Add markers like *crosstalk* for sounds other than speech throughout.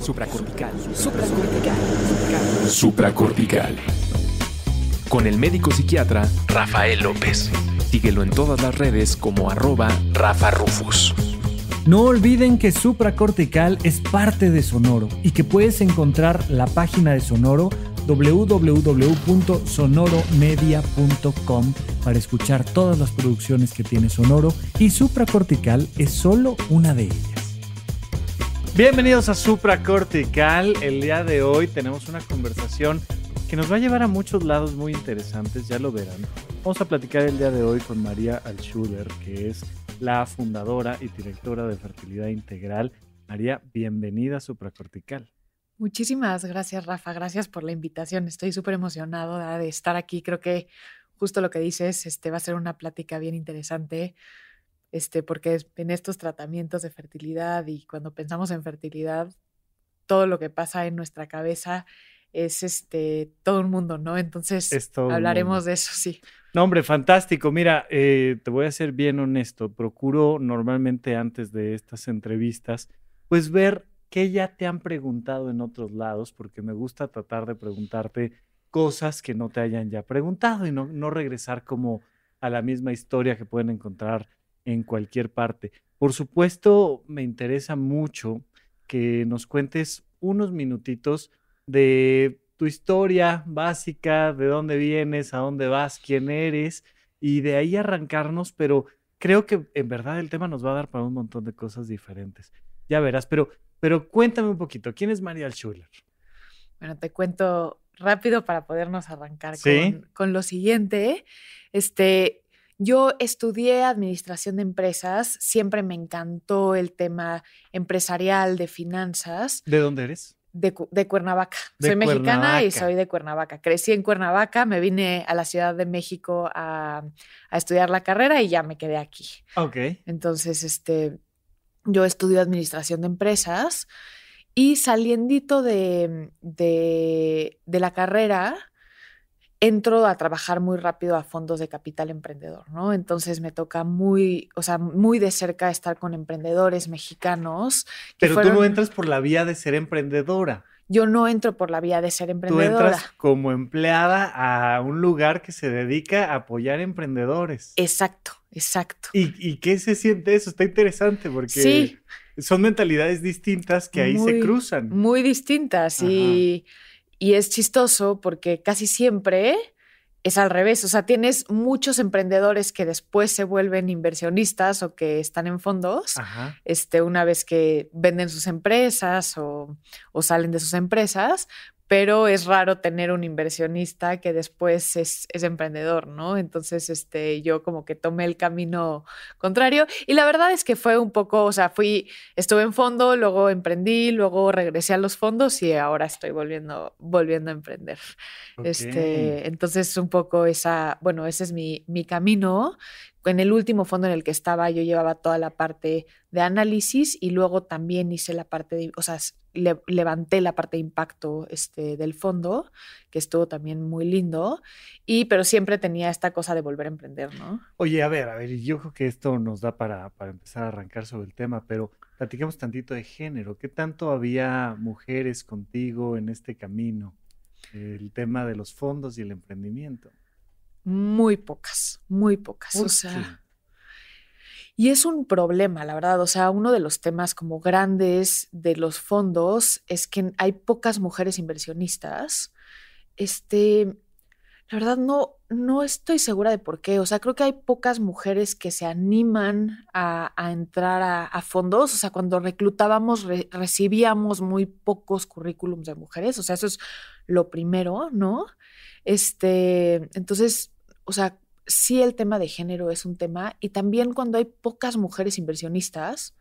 supracortical, supracortical, supracortical. Con el médico psiquiatra Rafael López. Síguelo en todas las redes como arroba Rafa Rufus. No olviden que Supracortical es parte de Sonoro y que puedes encontrar la página de Sonoro www.sonoromedia.com para escuchar todas las producciones que tiene Sonoro y Supracortical es solo una de ellas. Bienvenidos a Supracortical. El día de hoy tenemos una conversación que nos va a llevar a muchos lados muy interesantes, ya lo verán. Vamos a platicar el día de hoy con María Alschuler, que es la fundadora y directora de Fertilidad Integral. María, bienvenida a Supra Muchísimas gracias, Rafa. Gracias por la invitación. Estoy súper emocionado de estar aquí. Creo que justo lo que dices este, va a ser una plática bien interesante este, porque en estos tratamientos de fertilidad y cuando pensamos en fertilidad, todo lo que pasa en nuestra cabeza es este todo el mundo, ¿no? Entonces hablaremos de eso, sí. No, hombre, fantástico. Mira, eh, te voy a ser bien honesto. Procuro normalmente antes de estas entrevistas, pues ver qué ya te han preguntado en otros lados, porque me gusta tratar de preguntarte cosas que no te hayan ya preguntado y no regresar como a la misma historia que pueden encontrar en cualquier parte. Por supuesto, me interesa mucho que nos cuentes unos minutitos de tu historia básica, de dónde vienes, a dónde vas, quién eres, y de ahí arrancarnos, pero creo que en verdad el tema nos va a dar para un montón de cosas diferentes. Ya verás, pero, pero cuéntame un poquito, ¿quién es María Schuller? Bueno, te cuento rápido para podernos arrancar con, con, lo siguiente. ¿eh? Este, yo estudié administración de empresas, siempre me encantó el tema empresarial, de finanzas. ¿De dónde eres? De, Cuernavaca. soy mexicana y soy de Cuernavaca. Crecí en Cuernavaca, me vine a la Ciudad de México a, estudiar la carrera y ya me quedé aquí. Ok. Entonces, este, yo estudié administración de empresas y saliendito de la carrera, entro a trabajar muy rápido a fondos de capital emprendedor, ¿no? Entonces me toca muy, o sea, muy de cerca estar con emprendedores mexicanos. Pero tú no entras por la vía de ser emprendedora. Yo no entro por la vía de ser emprendedora. Tú entras como empleada a un lugar que se dedica a apoyar emprendedores. Exacto, exacto. ¿Y, qué se siente eso? Está interesante porque... Son mentalidades distintas que ahí se cruzan. Muy distintas y... Y es chistoso porque casi siempre es al revés. O sea, tienes muchos emprendedores que después se vuelven inversionistas o que están en fondos este, una vez que venden sus empresas o, salen de sus empresas, pero es raro tener un inversionista que después es, emprendedor, ¿no? Entonces, este, yo como que tomé el camino contrario y la verdad es que fue un poco, o sea, fui, estuve en fondo, luego emprendí, luego regresé a los fondos y ahora estoy volviendo, volviendo a emprender. Este, entonces, un poco esa, bueno, ese es mi, mi camino en el último fondo en el que estaba yo llevaba toda la parte de análisis y luego también hice la parte de, o sea, levanté la parte de impacto este, del fondo, que estuvo también muy lindo, y, pero siempre tenía esta cosa de volver a emprender, ¿no? Oye, a ver, a ver, yo creo que esto nos da para, para empezar a arrancar sobre el tema, pero platiquemos tantito de género. ¿Qué tanto había mujeres contigo en este camino? El tema de los fondos y el emprendimiento. Muy pocas, muy pocas. O sea, y es un problema, la verdad. O sea, uno de los temas como grandes de los fondos es que hay pocas mujeres inversionistas. Este, la verdad no, no estoy segura de por qué. O sea, creo que hay pocas mujeres que se animan a, entrar a, fondos. O sea, cuando reclutábamos recibíamos muy pocos currículums de mujeres. O sea, eso es lo primero, ¿no? Este, entonces, o sea, si el tema de género es un tema y también cuando hay pocas mujeres inversionistas,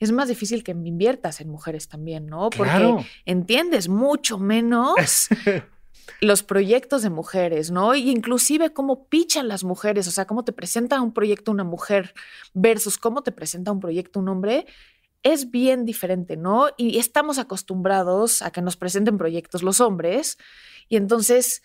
es más difícil que inviertas en mujeres también, ¿no? Porque entiendes mucho menos *laughs* los proyectos de mujeres, ¿no? Y inclusive cómo pichan las mujeres, o sea, cómo te presenta un proyecto una mujer versus cómo te presenta un proyecto un hombre, es bien diferente, ¿no? Y estamos acostumbrados a que nos presenten proyectos los hombres y entonces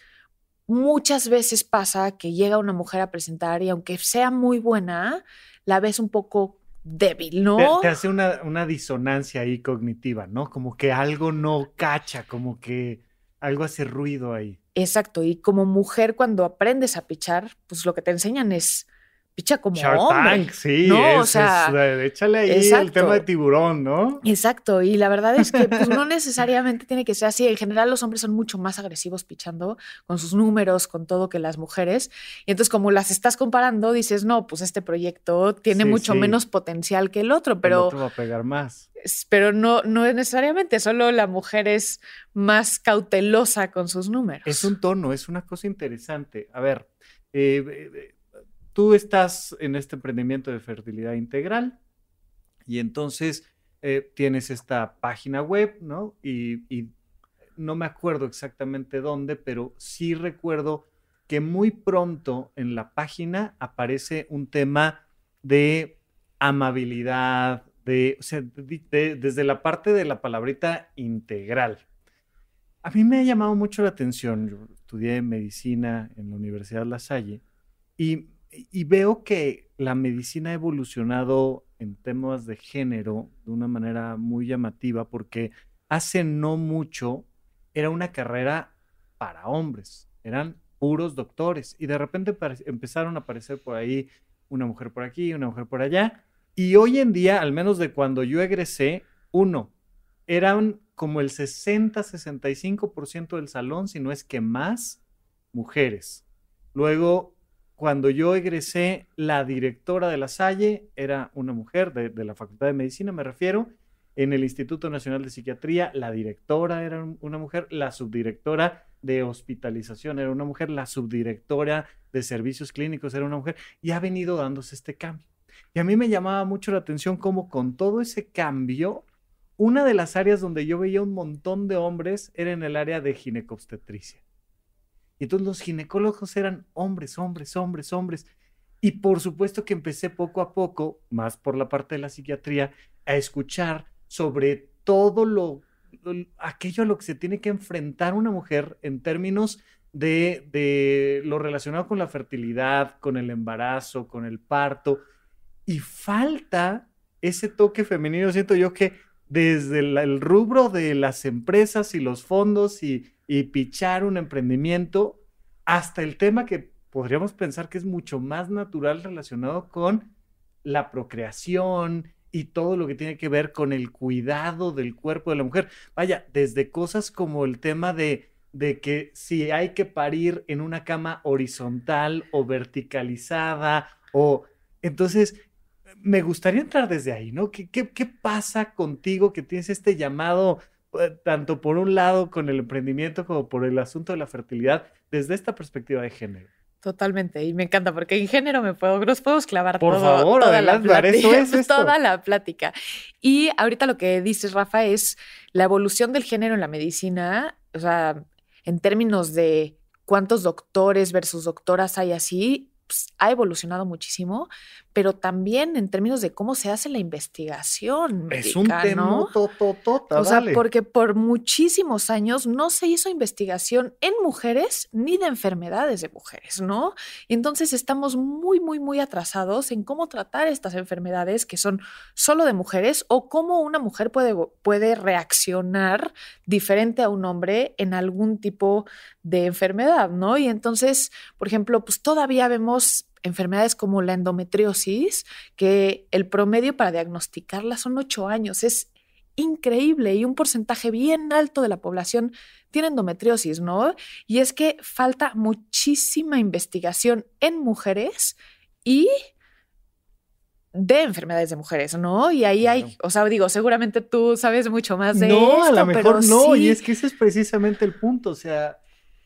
Muchas veces pasa que llega una mujer a presentar y aunque sea muy buena, la ves un poco débil, ¿no? Te, hace una, una, disonancia ahí cognitiva, ¿no? Como que algo no cacha, como que algo hace ruido ahí. Exacto, y como mujer cuando aprendes a pichar, pues lo que te enseñan es Picha como hombre. sí, ¿no? o sea, es, échale ahí el tema de tiburón, ¿no? Exacto, y la verdad es que pues, no *laughs* necesariamente tiene que ser así. En general los hombres son mucho más agresivos pichando con sus números, con todo que las mujeres. Y entonces como las estás comparando, dices, no, pues este proyecto tiene mucho menos potencial que el otro, pero... El otro va a pegar más pero no, no es necesariamente, solo la mujer es más cautelosa con sus números. Es un tono, es una cosa interesante. A ver, eh, eh tú estás en este emprendimiento de fertilidad integral y entonces eh, tienes esta página web, ¿no? Y, no me acuerdo exactamente dónde, pero sí recuerdo que muy pronto en la página aparece un tema de amabilidad, de, o sea, desde la parte de la palabrita integral. A mí me ha llamado mucho la atención, yo estudié medicina en la Universidad La Salle y y veo que la medicina ha evolucionado en temas de género de una manera muy llamativa porque hace no mucho era una carrera para hombres, eran puros doctores y de repente empezaron a aparecer por ahí una mujer por aquí, una mujer por allá y hoy en día, al menos de cuando yo egresé, uno, eran como el 60-65% del salón, si no es que más, mujeres. Luego cuando yo egresé, la directora de la Salle era una mujer de, la Facultad de Medicina, me refiero, en el Instituto Nacional de Psiquiatría, la directora era una mujer, la subdirectora de hospitalización era una mujer, la subdirectora de servicios clínicos era una mujer, y ha venido dándose este cambio. Y a mí me llamaba mucho la atención cómo con todo ese cambio, una de las áreas donde yo veía un montón de hombres era en el área de ginecobstetricia. Y entonces los ginecólogos eran hombres, hombres, hombres, hombres. Y por supuesto que empecé poco a poco, más por la parte de la psiquiatría, a escuchar sobre todo lo, aquello a lo que se tiene que enfrentar una mujer en términos de, lo relacionado con la fertilidad, con el embarazo, con el parto. Y falta ese toque femenino, siento yo que desde el, rubro de las empresas y los fondos y y pichar un emprendimiento hasta el tema que podríamos pensar que es mucho más natural relacionado con la procreación y todo lo que tiene que ver con el cuidado del cuerpo de la mujer. Vaya, desde cosas como el tema de, de que si hay que parir en una cama horizontal o verticalizada o... Entonces, me gustaría entrar desde ahí, ¿no? ¿Qué, qué, qué pasa contigo que tienes este llamado eh, tanto por un lado con el emprendimiento como por el asunto de la fertilidad desde esta perspectiva de género. Totalmente, y me encanta porque en género me puedo, nos podemos clavar por favor, toda, adelante, la es *laughs* toda la plática. Y ahorita lo que dices, Rafa, es la evolución del género en la medicina, o sea, en términos de cuántos doctores versus doctoras hay así, pues, ha evolucionado muchísimo, pero también en términos de cómo se hace la investigación. Es médica, un ¿no? O sea, porque por muchísimos años no se hizo investigación en mujeres ni de enfermedades de mujeres, ¿no? entonces estamos muy, muy, muy atrasados en cómo tratar estas enfermedades que son solo de mujeres o cómo una mujer puede, puede reaccionar diferente a un hombre en algún tipo de enfermedad, ¿no? Y entonces, por ejemplo, pues todavía vemos enfermedades como la endometriosis, que el promedio para diagnosticarla son ocho años. Es increíble y un porcentaje bien alto de la población tiene endometriosis, ¿no? Y es que falta muchísima investigación en mujeres y de enfermedades de mujeres, ¿no? Y ahí hay, o sea, digo, seguramente tú sabes mucho más de no, esto, a lo mejor no, y es que ese es precisamente el punto, o sea,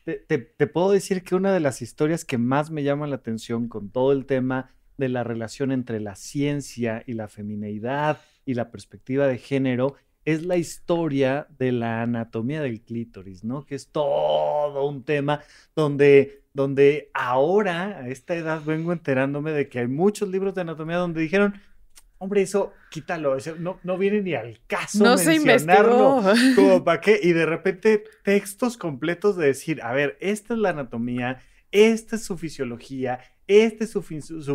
te, puedo decir que una de las historias que más me llama la atención con todo el tema de la relación entre la ciencia y la femineidad y la perspectiva de género es la historia de la anatomía del clítoris, ¿no? Que es todo un tema donde, donde ahora, a esta edad, vengo enterándome de que hay muchos libros de anatomía donde dijeron, Hombre, eso quítalo, no, no viene ni al caso no mencionarlo. *laughs* como para qué. Y de repente textos completos de decir, a ver, esta es la anatomía, esta es su fisiología, este es su,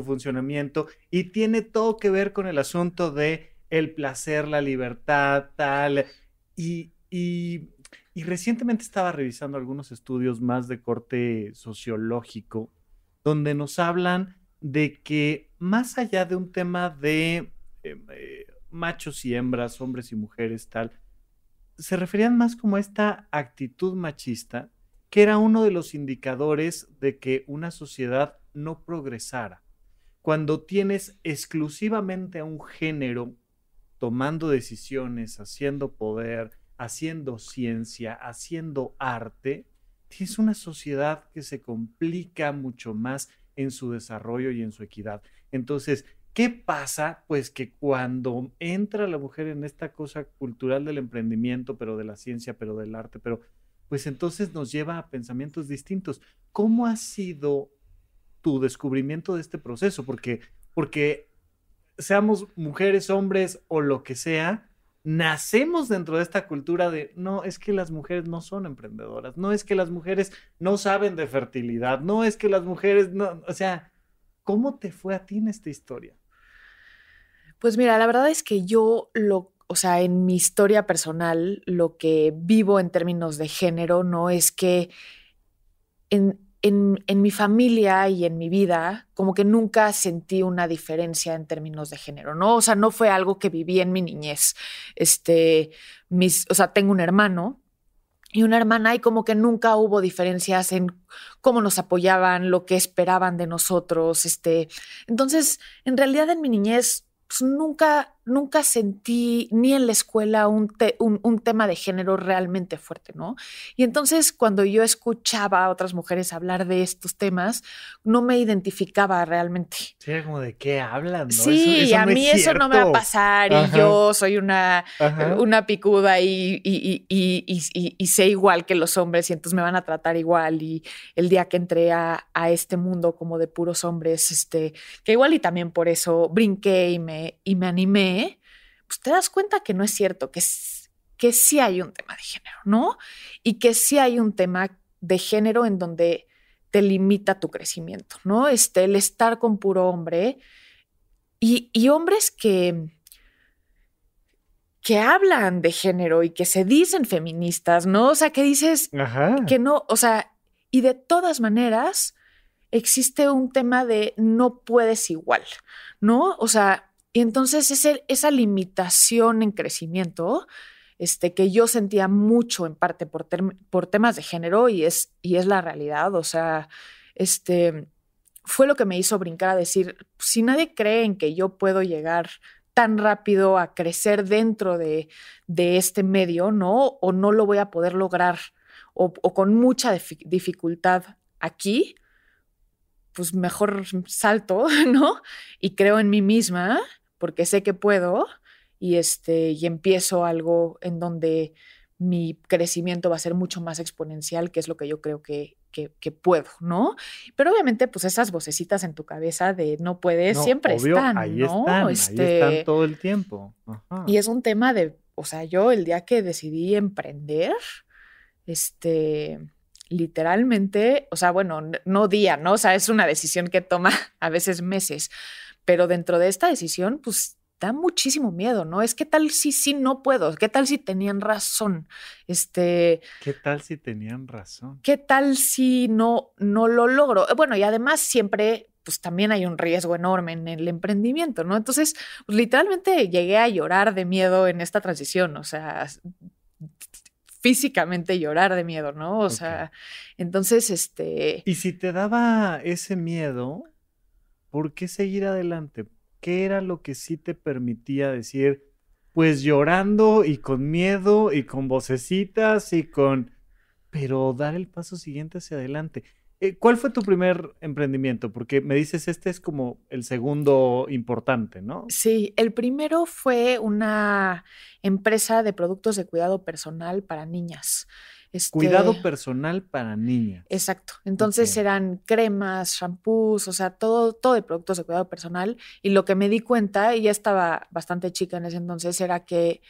funcionamiento y tiene todo que ver con el asunto de el placer, la libertad, tal. y, y recientemente estaba revisando algunos estudios más de corte sociológico donde nos hablan de que más allá de un tema de em, eh, machos y hembras, hombres y mujeres, tal, se referían más como a esta actitud machista, que era uno de los indicadores de que una sociedad no progresara. Cuando tienes exclusivamente a un género tomando decisiones, haciendo poder, haciendo ciencia, haciendo arte, tienes una sociedad que se complica mucho más en su desarrollo y en su equidad. Entonces, ¿qué pasa? Pues que cuando entra la mujer en esta cosa cultural del emprendimiento, pero de la ciencia, pero del arte, pero pues entonces nos lleva a pensamientos distintos. ¿Cómo ha sido tu descubrimiento de este proceso? Porque, porque seamos mujeres, hombres o lo que sea, nacemos dentro de esta cultura de no, es que las mujeres no son emprendedoras, no es que las mujeres no saben de fertilidad, no es que las mujeres no, o sea, ¿Cómo te fue a ti en esta historia? Pues mira, la verdad es que yo lo, o sea, en mi historia personal, lo que vivo en términos de género, no es que en, en, mi familia y en mi vida, como que nunca sentí una diferencia en términos de género, ¿no? O sea, no fue algo que viví en mi niñez. Este, mis, o sea, tengo un hermano y una hermana y como que nunca hubo diferencias en cómo nos apoyaban, lo que esperaban de nosotros, este, entonces en realidad en mi niñez pues, nunca nunca sentí ni en la escuela un, un, tema de género realmente fuerte, ¿no? Y entonces cuando yo escuchaba a otras mujeres hablar de estos temas, no me identificaba realmente. Sí, como de qué hablan, Sí, a mí eso no me va a pasar y yo soy una, una picuda y, y, sé igual que los hombres y entonces me van a tratar igual y el día que entré a, a este mundo como de puros hombres, este, que igual y también por eso brinqué y me, y me animé pues, te das cuenta que no es cierto, que, que sí hay un tema de género, ¿no? Y que sí hay un tema de género en donde te limita tu crecimiento, ¿no? Este, el estar con puro hombre y, y hombres que, que hablan de género y que se dicen feministas, ¿no? O sea, que dices que no, o sea, y de todas maneras existe un tema de no puedes igual, ¿no? O sea, y entonces esa limitación en crecimiento este, que yo sentía mucho en parte por, temas de género y es, y es la realidad, o sea, este, fue lo que me hizo brincar a decir, si nadie cree en que yo puedo llegar tan rápido a crecer dentro de, este medio, ¿no? O no lo voy a poder lograr o, o con mucha dificultad aquí, pues mejor salto, *laughs* ¿no? Y creo en mí misma porque sé que puedo y, este, y empiezo algo en donde mi crecimiento va a ser mucho más exponencial, que es lo que yo creo que, puedo, ¿no? Pero obviamente, pues esas vocecitas en tu cabeza de no puedes siempre están, ahí ¿no? Están, ahí están este todo el tiempo. Y es un tema de, o sea, yo el día que decidí emprender, este, literalmente, o sea, bueno, no día, ¿no? O sea, es una decisión que toma *laughs* a veces meses, pero dentro de esta decisión, pues da muchísimo miedo, ¿no? Es qué tal si sí no puedo, qué tal si tenían razón, este. ¿Qué tal si tenían razón? ¿Qué tal si no no lo logro? Bueno y además siempre pues también hay un riesgo enorme en el emprendimiento, ¿no? Entonces pues, literalmente llegué a llorar de miedo en esta transición, o sea físicamente llorar de miedo, ¿no? O sea, entonces este. Y si te daba ese miedo, ¿por qué seguir adelante? ¿Qué era lo que sí te permitía decir, pues llorando y con miedo y con vocecitas y con, pero dar el paso siguiente hacia adelante? Eh, ¿Cuál fue tu primer emprendimiento? Porque me dices, este es como el segundo importante, ¿no? Sí, el primero fue una empresa de productos de cuidado personal para niñas. Cuidado este personal para niñas. Exacto. Entonces eran cremas, shampoos, o sea, todo, todo de productos de cuidado personal. Y lo que me di cuenta, y ya estaba bastante chica en ese entonces, era que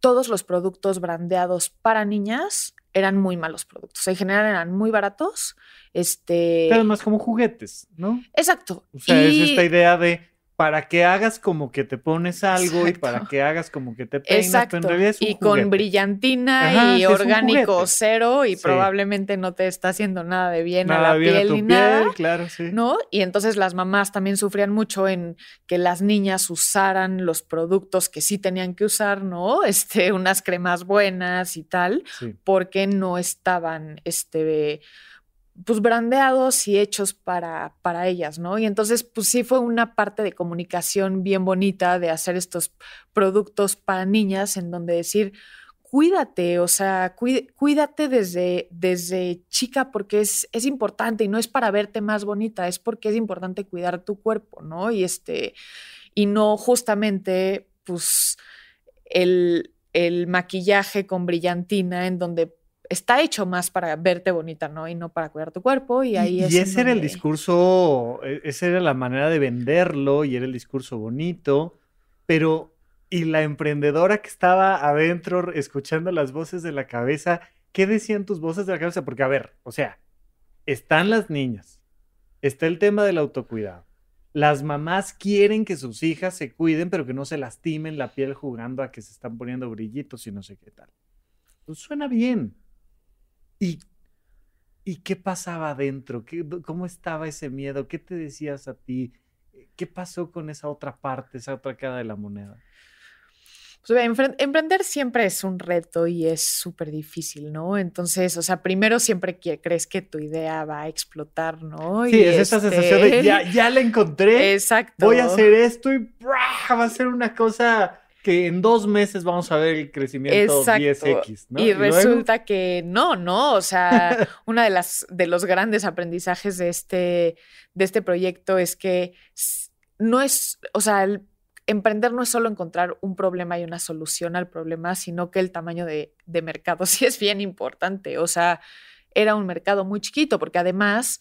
todos los productos brandeados para niñas eran muy malos productos. En general eran muy baratos. Este... Pero más como juguetes, ¿no? Exacto. O sea, es esta idea de para que hagas como que te pones algo y para que hagas como que te peinas, en y con brillantina y orgánico cero y probablemente no te está haciendo nada de bien a la piel a nada, claro, sí. ¿no? Y entonces las mamás también sufrían mucho en que las niñas usaran los productos que sí tenían que usar, ¿no? *laughs* Este, unas cremas buenas y tal, porque no estaban este pues brandeados y hechos para, para ellas, ¿no? Y entonces, pues sí fue una parte de comunicación bien bonita de hacer estos productos para niñas en donde decir, cuídate, o sea, cuídate desde, desde chica porque es, es importante y no es para verte más bonita, es porque es importante cuidar tu cuerpo, ¿no? Y este, y no justamente, pues, el, el maquillaje con brillantina en donde está hecho más para verte bonita, ¿no? Y no para cuidar tu cuerpo. Y ahí ese era el discurso, e, esa era la manera de venderlo y era el discurso bonito, pero y la emprendedora que estaba adentro escuchando las voces de la cabeza, ¿qué decían tus voces de la cabeza? Porque a ver, o sea, están las niñas, está el tema del autocuidado. Las mamás quieren que sus hijas se cuiden, pero que no se lastimen la piel jugando a que se están poniendo brillitos y no sé qué tal. Pues suena bien, ¿Y, y qué pasaba adentro? ¿Cómo estaba ese miedo? ¿Qué te decías a ti? Eh, ¿Qué pasó con esa otra parte, esa otra cara de la moneda? Pues, emprender siempre es un reto y es súper difícil, ¿no? Entonces, o sea, primero siempre crees que tu idea va a explotar, ¿no? Sí, es esa sensación de este ya, ya la encontré. Exacto. Voy a hacer esto y va a ser una cosa que en dos meses vamos a ver el crecimiento 10x, Y, resulta que no, no, o sea, *laughs* uno de, de los grandes aprendizajes de este, de este proyecto es que no es, o sea, emprender no es solo encontrar un problema y una solución al problema, sino que el tamaño de, de mercado *laughs* sí es bien importante, o sea, era un mercado muy chiquito porque además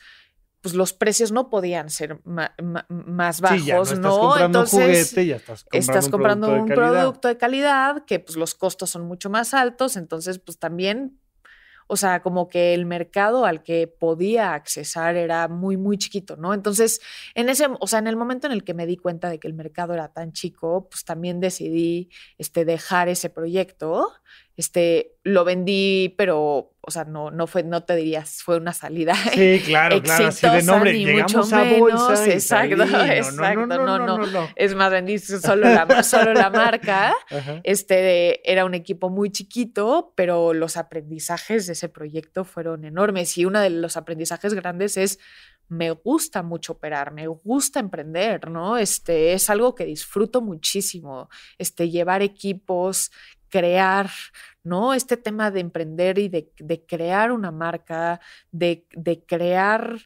pues los precios no podían ser más bajos, no, estás Comprando Entonces, un juguete, ya estás comprando, un, producto, de calidad que pues los costos son mucho más altos, entonces pues también o sea, como que el mercado al que podía accesar era muy, muy chiquito, ¿no? Entonces, en ese, o sea, en el momento en el que me di cuenta de que el mercado era tan chico, pues también decidí este, dejar ese proyecto este, lo vendí, pero, o sea, no, no fue, no te dirías, fue una salida. *laughs* Sí, claro, claro, de nombre, a exacto, exacto, no, no, no, Es más, vendí solo la, solo la marca. *laughs* Este, era un equipo muy chiquito, pero los aprendizajes de ese proyecto fueron enormes. Y uno de los aprendizajes grandes es me gusta mucho operar, me gusta emprender, ¿no? Este, es algo que disfruto muchísimo, este, llevar equipos, crear, ¿no? Este tema de emprender y de, crear una marca, de, crear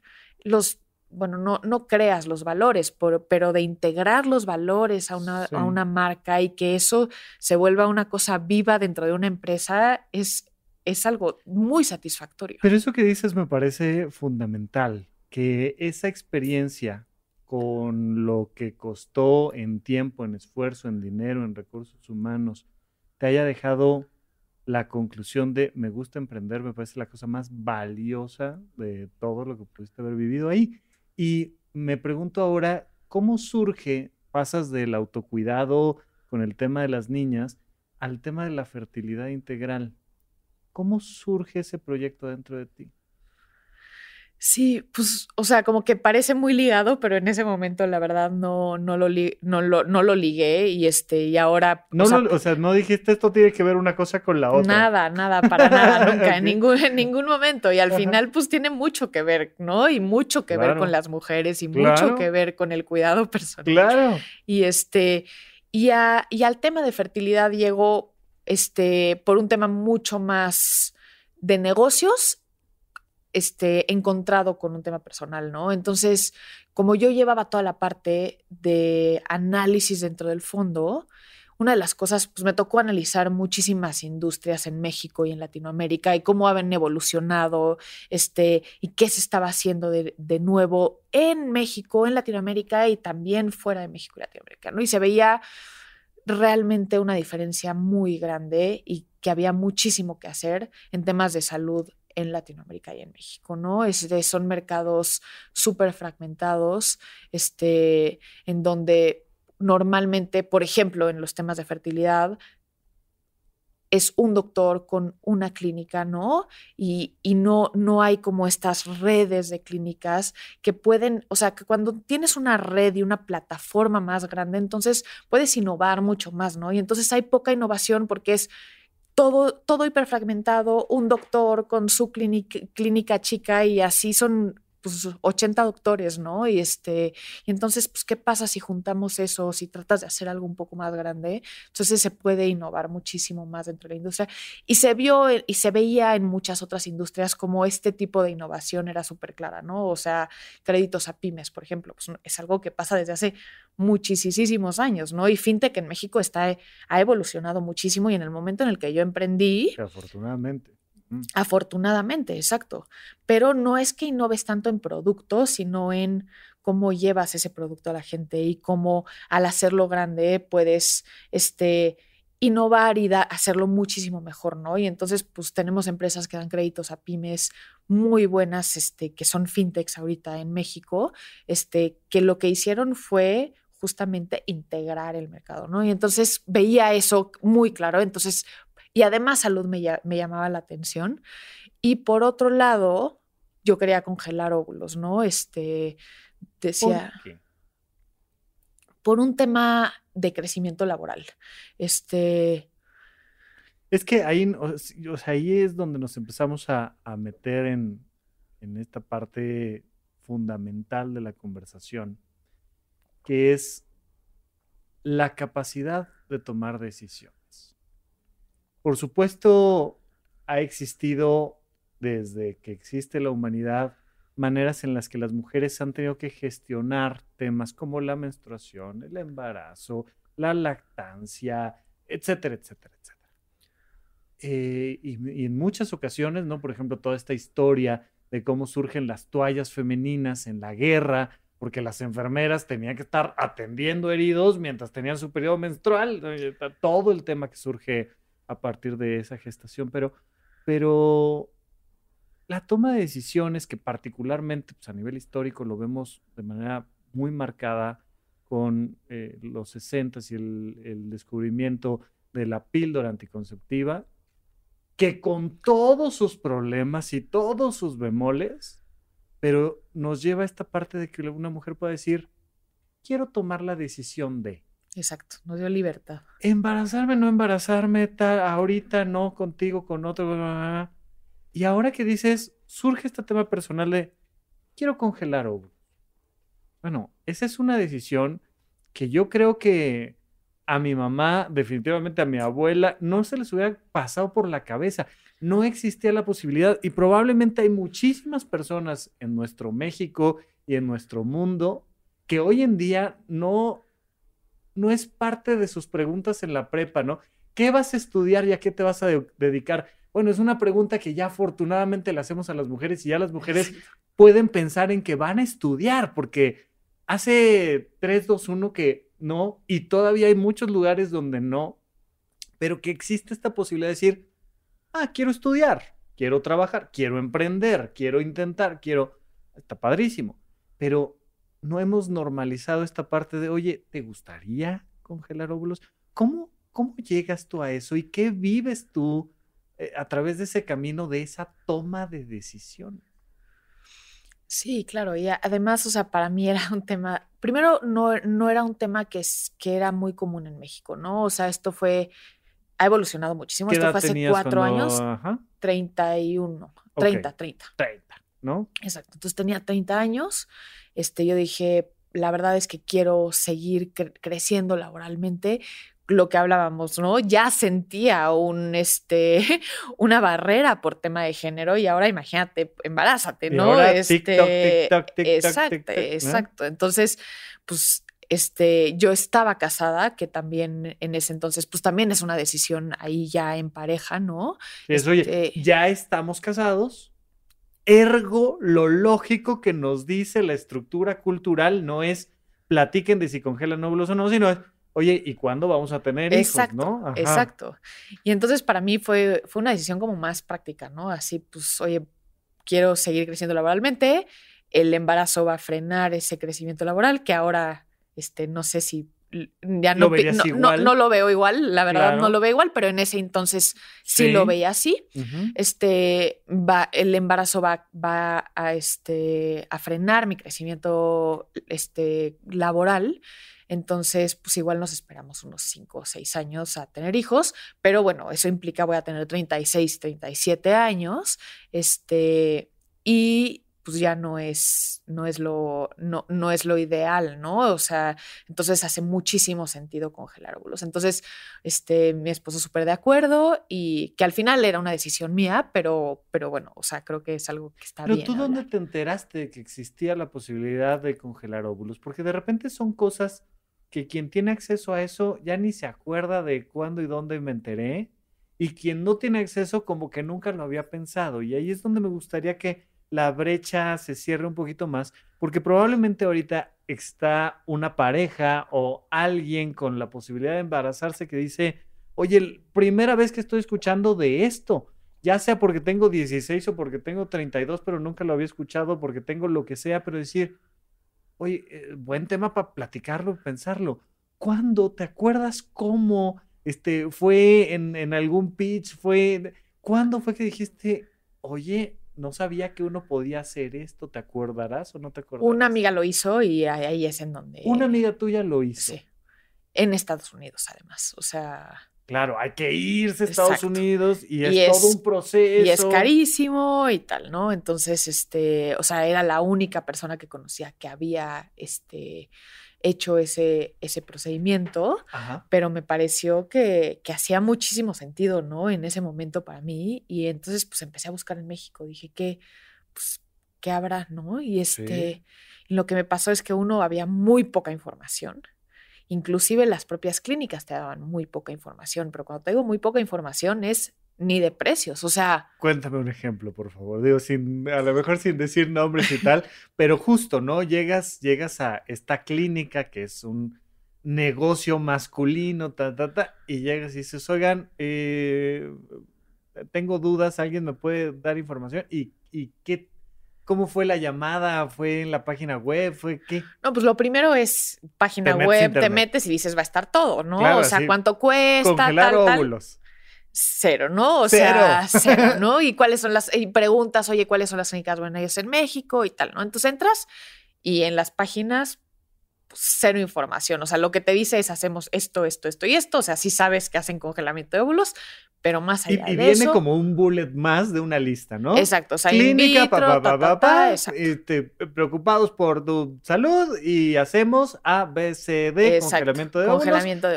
los, bueno, no, no creas los valores, pero de integrar los valores a una, marca y que eso se vuelva una cosa viva dentro de una empresa es, es algo muy satisfactorio. Pero eso que dices me parece fundamental, que esa experiencia con lo que costó en tiempo, en esfuerzo, en dinero, en recursos humanos, te haya dejado la conclusión de me gusta emprender, me parece la cosa más valiosa de todo lo que pudiste haber vivido ahí. Y me pregunto ahora, ¿cómo surge, pasas del autocuidado con el tema de las niñas al tema de la fertilidad integral? ¿Cómo surge ese proyecto dentro de ti? Sí, pues, o sea, como que parece muy ligado, pero en ese momento la verdad no, no, lo, no, lo, no ligué y este, y ahora. No, o, sea, no, dijiste esto tiene que ver una cosa con la otra. Nada, nada, para nada, *laughs* nunca, en ningún, en ningún momento. Y al final, pues tiene mucho que ver, ¿no? Y mucho que ver con las mujeres y mucho que ver con el cuidado personal. Claro. Y este, y, a, y al tema de fertilidad llegó este, por un tema mucho más de negocios este, encontrado con un tema personal, ¿no? Entonces, como yo llevaba toda la parte de análisis dentro del fondo, una de las cosas, pues me tocó analizar muchísimas industrias en México y en Latinoamérica y cómo habían evolucionado, este, y qué se estaba haciendo de, de nuevo en México, en Latinoamérica y también fuera de México y Latinoamérica, ¿no? Y se veía realmente una diferencia muy grande y que había muchísimo que hacer en temas de salud en Latinoamérica y en México, ¿no? Es son mercados súper fragmentados, este, en donde normalmente, por ejemplo, en los temas de fertilidad, es un doctor con una clínica, ¿no? Y, y, no, no hay como estas redes de clínicas que pueden, o sea, que cuando tienes una red y una plataforma más grande, entonces puedes innovar mucho más, ¿no? Y entonces hay poca innovación porque es todo, todo hiperfragmentado, un doctor con su clínica, clínica chica y así son pues 80 doctores, ¿no? Y este, y entonces, pues, ¿qué pasa si juntamos eso? Si tratas de hacer algo un poco más grande, entonces se puede innovar muchísimo más dentro de la industria. Y se vio y se veía en muchas otras industrias como este tipo de innovación era súper clara, ¿no? O sea, créditos a pymes, por ejemplo, pues, es algo que pasa desde hace muchísimos años, ¿no? Y fintech en México está, ha evolucionado muchísimo y en el momento en el que yo emprendí. Afortunadamente Mm. Afortunadamente, exacto. Pero no es que innoves tanto en productos, sino en cómo llevas ese producto a la gente y cómo al hacerlo grande puedes este, innovar y hacerlo muchísimo mejor, ¿no? Y entonces, pues tenemos empresas que dan créditos a pymes muy buenas, este, que son fintechs ahorita en México, este, que lo que hicieron fue justamente integrar el mercado, ¿no? Y entonces veía eso muy claro, entonces y además salud me, llamaba la atención. Y por otro lado, yo quería congelar óvulos, ¿no? Este, decía... ¿Por un tema de crecimiento laboral. Este... Es que ahí, ahí es donde nos empezamos a, meter en, en esta parte fundamental de la conversación, que es la capacidad de tomar decisión por supuesto, ha existido desde que existe la humanidad maneras en las que las mujeres han tenido que gestionar temas como la menstruación, el embarazo, la lactancia, etcétera, etcétera, etcétera. Eh, y, en muchas ocasiones, ¿no? Por ejemplo, toda esta historia de cómo surgen las toallas femeninas en la guerra, porque las enfermeras tenían que estar atendiendo heridos mientras tenían su periodo menstrual, todo el tema que surge a partir de esa gestación, pero, pero la toma de decisiones que particularmente pues, a nivel histórico lo vemos de manera muy marcada con eh, los 60 s y el, descubrimiento de la píldora anticonceptiva, que con todos sus problemas y todos sus bemoles, pero nos lleva a esta parte de que una mujer pueda decir, quiero tomar la decisión de. Exacto, nos dio libertad. Embarazarme, no embarazarme, ahorita no, contigo, con otro. Y ahora que dices, surge este tema personal de quiero congelar o Bueno, esa es una decisión que yo creo que a mi mamá, definitivamente a mi abuela, no se les hubiera pasado por la cabeza. No existía la posibilidad y probablemente hay muchísimas personas en nuestro México y en nuestro mundo que hoy en día no no es parte de sus preguntas en la prepa, ¿no? ¿Qué vas a estudiar y a qué te vas a dedicar? Bueno, es una pregunta que ya afortunadamente le hacemos a las mujeres y ya las mujeres pueden pensar en que van a estudiar, porque hace 3, 2, 1 que no, y todavía hay muchos lugares donde no, pero que existe esta posibilidad de decir, ah, quiero estudiar, quiero trabajar, quiero emprender, quiero intentar, quiero, está padrísimo, pero no hemos normalizado esta parte de, oye, ¿te gustaría congelar óvulos? ¿Cómo, cómo llegas tú a eso y qué vives tú eh, a través de ese camino, de esa toma de decisión? Sí, claro, y además, o sea, para mí era un tema, primero no, no era un tema que, que era muy común en México, ¿no? O sea, esto fue, ha evolucionado muchísimo, esto fue hace cuatro años, 31, 30, 30. 30. Exacto. Entonces tenía 30 años. Este, yo dije, la verdad es que quiero seguir creciendo laboralmente lo que hablábamos, ¿no? Ya sentía un, este, *laughs* una barrera por tema de género y ahora imagínate, embarázate, ¿no? este, exacto, exacto. Entonces, pues, este, yo estaba casada, que también en ese entonces, pues también es una decisión ahí ya en pareja, ¿no? Este ya estamos casados, Ergo, lo lógico que nos dice la estructura cultural no es platiquen de si congelan óvulos o no, sino es, oye, ¿y cuándo vamos a tener exacto, hijos? ¿no? Exacto. Y entonces para mí fue, fue una decisión como más práctica, ¿no? Así, pues, oye, quiero seguir creciendo laboralmente, el embarazo va a frenar ese crecimiento laboral que ahora, este, no sé si Mm, ya no, no, lo veo igual, la verdad no lo veo igual, pero en ese entonces sí, lo veía así. Este va, el embarazo va, va a, este, a frenar mi crecimiento este, laboral. Entonces, pues igual nos esperamos unos 5 o 6 años a tener hijos, pero bueno, eso implica voy a tener 36, 37 años. Este, y pues, ya no es, no es lo, no, no es lo ideal, ¿no? O sea, entonces hace muchísimo sentido congelar óvulos. Entonces, este, mi esposo súper de acuerdo y que al final era una decisión mía, pero, pero bueno, o sea, creo que es algo que está bien. ¿Pero tú dónde te enteraste de que existía la posibilidad de congelar óvulos? Porque de repente son cosas que quien tiene acceso a eso ya ni se acuerda de cuándo y dónde me enteré. Y quien no tiene acceso como que nunca lo había pensado. Y ahí es donde me gustaría que la brecha se cierre un poquito más, porque probablemente ahorita está una pareja o alguien con la posibilidad de embarazarse que dice, oye, primera vez que estoy escuchando de esto, ya sea porque tengo 16 o porque tengo 32, pero nunca lo había escuchado, porque tengo lo que sea, pero decir, oye, eh, buen tema para platicarlo, pensarlo. ¿Cuándo? ¿Te acuerdas cómo este, fue en, algún pitch? Fue, ¿Cuándo fue que dijiste, oye, no sabía que uno podía hacer esto, ¿te acordarás o no te acordarás? Una amiga lo hizo y ahí es en donde... Una amiga tuya lo hizo. Sí. En Estados Unidos, además. O sea... Claro, hay que irse a Estados Unidos y y es, todo un proceso. Y es carísimo y tal, ¿no? Entonces, este, o sea, era la única persona que conocía que había este, hecho ese, ese procedimiento, pero me pareció que, hacía muchísimo sentido, ¿no? En ese momento para mí. Y entonces, pues empecé a buscar en México. Dije que, pues, ¿qué habrá, no? Y este, lo que me pasó es que uno había muy poca información. Inclusive las propias clínicas te daban muy poca información, pero cuando te digo muy poca información es ni de precios. O sea. Cuéntame un ejemplo, por favor. Digo, sin, a lo mejor sin decir nombres y tal, pero justo, ¿no? Llegas, llegas a esta clínica que es un negocio masculino, ta, ta, ta, y llegas y dices, oigan, eh, tengo dudas, alguien me puede dar información. ¿Y, y qué? ¿Cómo fue la llamada? ¿Fue en la página web? ¿Fue qué? No, pues lo primero es página web, te metes y dices, va a estar todo, ¿no? o sea, cuánto cuesta, Congelar óvulos cero, ¿no? O sea, cero, *laughs* ¿no? Y cuáles son las preguntas, oye, ¿cuáles son las únicas buenas en México y tal, ¿no? Entonces entras y en las páginas pues, cero información, o sea, lo que te dice es hacemos esto, esto, esto y esto, o sea, sí sabes que hacen congelamiento de óvulos, pero más allá y, y viene como un bullet más de una lista, ¿no? Exacto, clínica, pa, pa, pa, este, preocupados por tu salud y hacemos A, B, C, D, congelamiento de óvulos. Congelamiento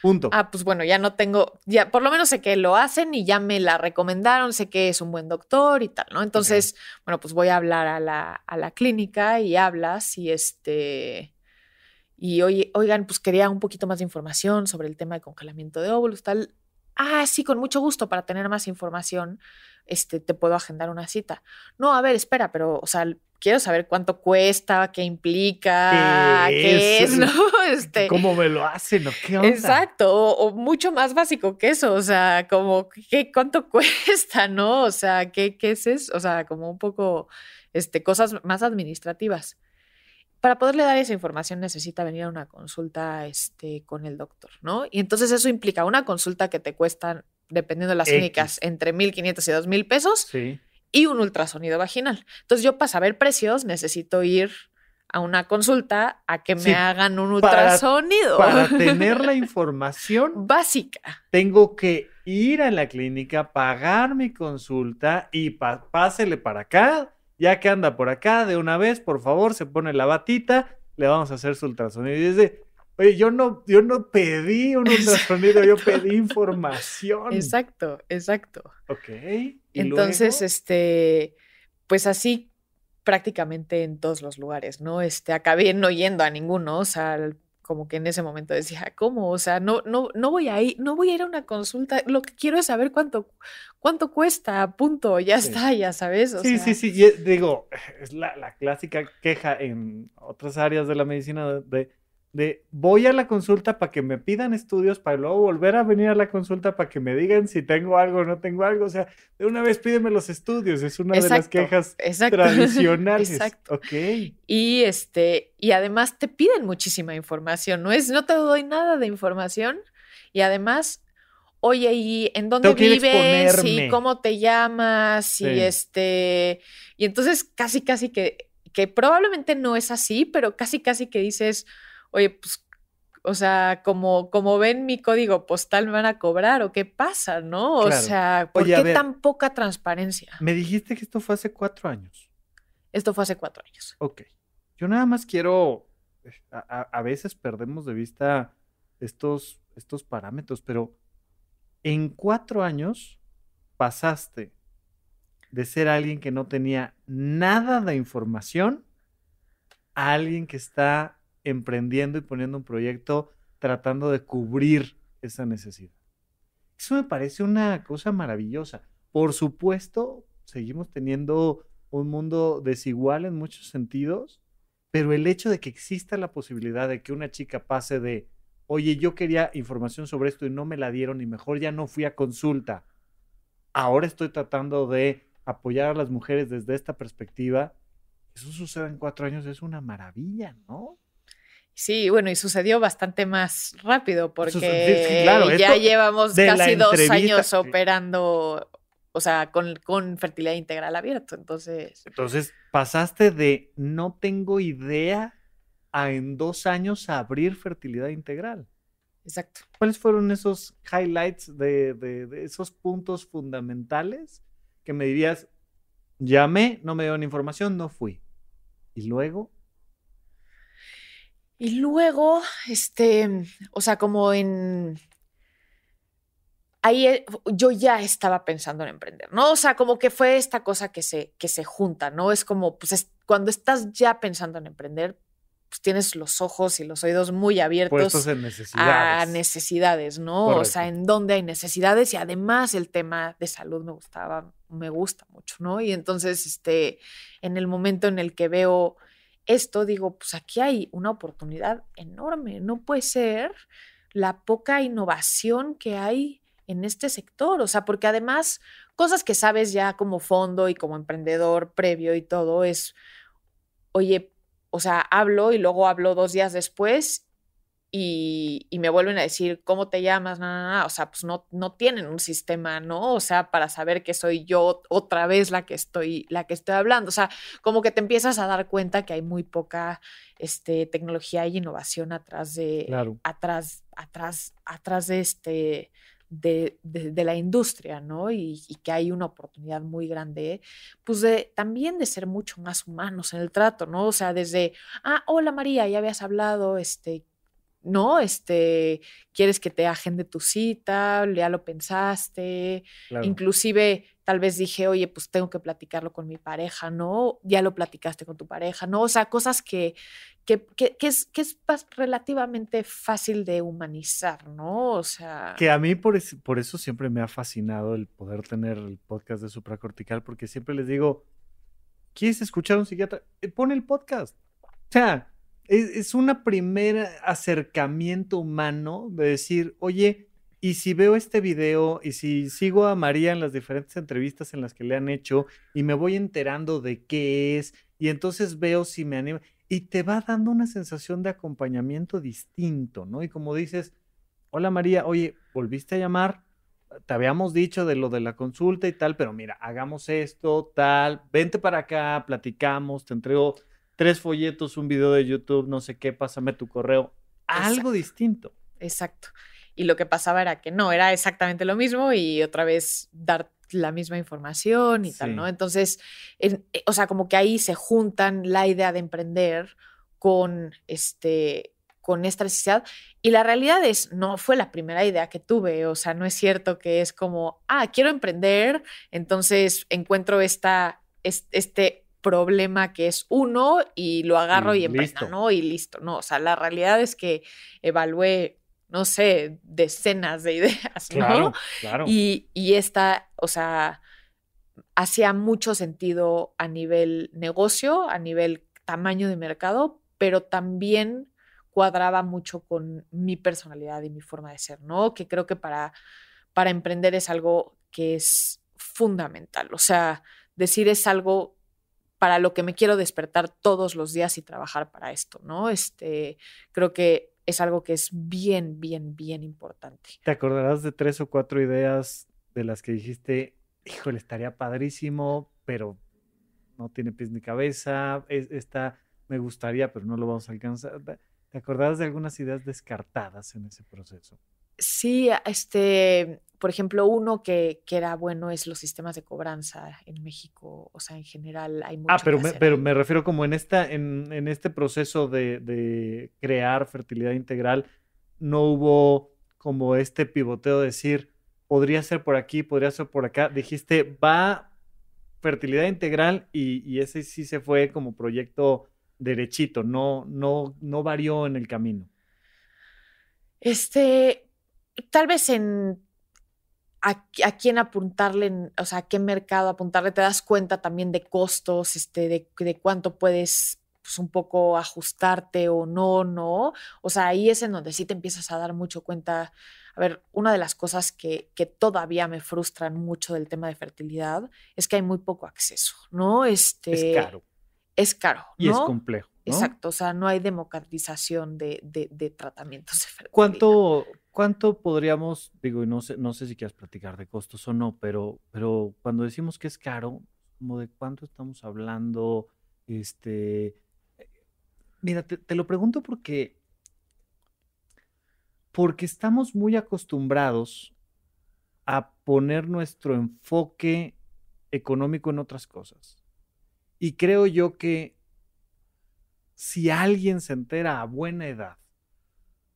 Punto. Ah, pues bueno, ya no tengo, ya por lo menos sé que lo hacen y ya me la recomendaron, sé que es un buen doctor y tal, ¿no? Entonces, bueno, pues voy a hablar a la, a la clínica y hablas y este, y oye, oigan, pues quería un poquito más de información sobre el tema de congelamiento de óvulos, tal. Ah, sí, con mucho gusto, para tener más información, este, te puedo agendar una cita. No, a ver, espera, pero, o sea, quiero saber cuánto cuesta, qué implica, qué, es, ¿no? *laughs* Este, ¿Cómo me lo hacen o qué onda? Exacto, o, mucho más básico que eso, o sea, como qué, cuánto *laughs* cuesta, ¿no? O sea, ¿qué, es eso? O sea, como un poco este, cosas más administrativas. Para poderle dar esa información necesita venir a una consulta este, con el doctor, ¿no? Y entonces eso implica una consulta que te cuesta, dependiendo de las clínicas, entre 1.500 y 2.000 pesos. Sí y un ultrasonido vaginal. Entonces yo para saber precios necesito ir a una consulta a que me hagan un ultrasonido. Para, *laughs* tener la información básica. Tengo que ir a la clínica, pagar mi consulta y pásele para acá. Ya que anda por acá, de una vez, por favor, se pone la batita, le vamos a hacer su ultrasonido. Y desde Oye, yo no, yo no pedí un *laughs* ultrasonido, yo pedí información. Exacto, exacto. Ok. Entonces, este, pues así prácticamente en todos los lugares, ¿no? Este, acabé no yendo a ninguno, o sea, como que en ese momento decía, ¿cómo? O sea, no, no, no voy a ir, no voy a ir a una consulta, lo que quiero es saber cuánto, cuánto cuesta, punto, ya está, ya sabes. sí, sí, sí, eh, digo, es la, clásica queja en otras áreas de la medicina de de voy a la consulta para que me pidan estudios, para luego volver a venir a la consulta para que me digan si tengo algo o no tengo algo. O sea, de una vez pídeme los estudios, es una de las quejas *laughs* tradicionales. Exacto. Y este, y además te piden muchísima información, no es, no te doy nada de información, y además oye, ¿y en dónde vives? ¿Y cómo te llamas? Y este. Y entonces casi, casi que, que probablemente no es así, pero casi, casi que dices, oye, pues, o sea, como, como ven mi código postal, me van a cobrar o qué pasa, ¿no? O sea, ¿por qué tan poca transparencia? Me dijiste que esto fue hace cuatro años. Esto fue hace cuatro años. Ok. Yo nada más quiero, eh, a, veces perdemos de vista estos, estos parámetros, pero en cuatro años pasaste de ser alguien que no tenía nada de información a alguien que está emprendiendo y poniendo un proyecto tratando de cubrir esa necesidad. Eso me parece una cosa maravillosa. Por supuesto, seguimos teniendo un mundo desigual en muchos sentidos, pero el hecho de que exista la posibilidad de que una chica pase de, oye, yo quería información sobre esto y no me la dieron y mejor ya no fui a consulta, ahora estoy tratando de apoyar a las mujeres desde esta perspectiva, eso sucede en cuatro años, es una maravilla, ¿no? Sí, bueno, y sucedió bastante más rápido porque ya llevamos casi dos años operando, o sea, con, fertilidad integral abierto. Entonces. Entonces, pasaste de no tengo idea a en dos años abrir fertilidad integral. Exacto. ¿Cuáles fueron esos highlights de, de esos puntos fundamentales que me dirías, llamé, no me dieron información, no fui? Y luego, y luego, este, o sea, como en... Ahí eh, yo ya estaba pensando en emprender, ¿no? O sea, como que fue esta cosa que se, que se junta, ¿no? Es como, pues cuando estás ya pensando en emprender, pues tienes los ojos y los oídos muy abiertos a necesidades, ¿no? O sea, en dónde hay necesidades y además el tema de salud me gustaba, me gusta mucho, ¿no? Y entonces, este, en el momento en el que veo esto, digo, pues aquí hay una oportunidad enorme. No puede ser la poca innovación que hay en este sector. O sea, porque además, cosas que sabes ya como fondo y como emprendedor previo y todo es, oye, o sea, hablo y luego hablo dos días después y, me vuelven a decir, ¿cómo te llamas? O sea, pues no, tienen un sistema, ¿no? O sea, para saber que soy yo otra vez la que estoy, la que estoy hablando. O sea, como que te empiezas a dar cuenta que hay muy poca este, tecnología e innovación atrás de, atrás, atrás, atrás de este, de, de, la industria, ¿no? Y, y, que hay una oportunidad muy grande, pues de, también de ser mucho más humanos en el trato, ¿no? O sea, desde, ah, hola María, ya habías hablado, este, ¿no? Este, quieres que te agende tu cita, ya lo pensaste, inclusive tal vez dije, oye, pues tengo que platicarlo con mi pareja, ¿no? Ya lo platicaste con tu pareja, ¿no? O sea, cosas que, que, que, es, relativamente fácil de humanizar, ¿no? O sea... Que a mí por, por eso siempre me ha fascinado el poder tener el podcast de supracortical, porque siempre les digo, ¿quieres escuchar a un psiquiatra? Eh, pon el podcast. O sea, es, es un primer acercamiento humano de decir, oye, y si veo este video y si sigo a María en las diferentes entrevistas en las que le han hecho y me voy enterando de qué es y entonces veo si me anima y te va dando una sensación de acompañamiento distinto, ¿no? Y como dices, hola María, oye, volviste a llamar, te habíamos dicho de lo de la consulta y tal, pero mira, hagamos esto, tal, vente para acá, platicamos, te entrego tres folletos, un video de YouTube, no sé qué, pásame tu correo, algo distinto. Exacto. Y lo que pasaba era que no, era exactamente lo mismo y otra vez dar la misma información y tal, ¿no? Entonces, eh, o sea, como que ahí se juntan la idea de emprender con este con esta necesidad. Y la realidad es, no fue la primera idea que tuve, o sea, no es cierto que es como, ah, quiero emprender, entonces encuentro esta, este, problema que es uno y lo agarro y, y ¿no? Y listo, ¿no? O sea, la realidad es que evalué, no sé, decenas de *laughs* ideas, ¿no? Claro, Y, y esta, o sea, hacía mucho sentido a nivel negocio, a nivel tamaño de mercado, pero también cuadraba mucho con mi personalidad y mi forma de ser, ¿no? Que creo que para, para emprender es algo que es fundamental. O sea, decir es algo para lo que me quiero despertar todos los días y trabajar para esto, ¿no? Este, creo que es algo que es bien, bien, bien importante. ¿Te acordarás de tres o cuatro ideas de las que dijiste, híjole, estaría padrísimo, pero no tiene pies ni cabeza, esta me gustaría, pero no lo vamos a alcanzar? ¿Te acordarás de algunas ideas descartadas en ese proceso? Sí, este, por ejemplo, uno que, que, era bueno es los sistemas de cobranza en México, o sea, en general hay ah, mucho. Ah, pero, pero me refiero como en, esta, en, este proceso de, crear fertilidad integral, no hubo como este pivoteo de decir, podría ser por aquí, podría ser por acá. Dijiste, va fertilidad integral y, ese sí se fue como proyecto derechito, no, no, no varió en el camino. Este, tal vez en a, quién apuntarle, o sea, a qué mercado apuntarle, te das cuenta también de costos, este, de, de cuánto puedes pues, un poco ajustarte o no, no. O sea, ahí es en donde sí te empiezas a dar mucho cuenta. A ver, una de las cosas que, todavía me frustran mucho del tema de fertilidad es que hay muy poco acceso, ¿no? Este, es caro. Es caro. Y es complejo. Exacto, o sea, no hay democratización de, de, de tratamientos de fertilidad. ¿Cuánto, ¿Cuánto podríamos, digo, no sé, no sé si quieres platicar de costos o no, pero, pero cuando decimos que es caro, como de cuánto estamos hablando, este, eh, mira, te, te lo pregunto porque, porque estamos muy acostumbrados a poner nuestro enfoque económico en otras cosas. Y creo yo que si alguien se entera a buena edad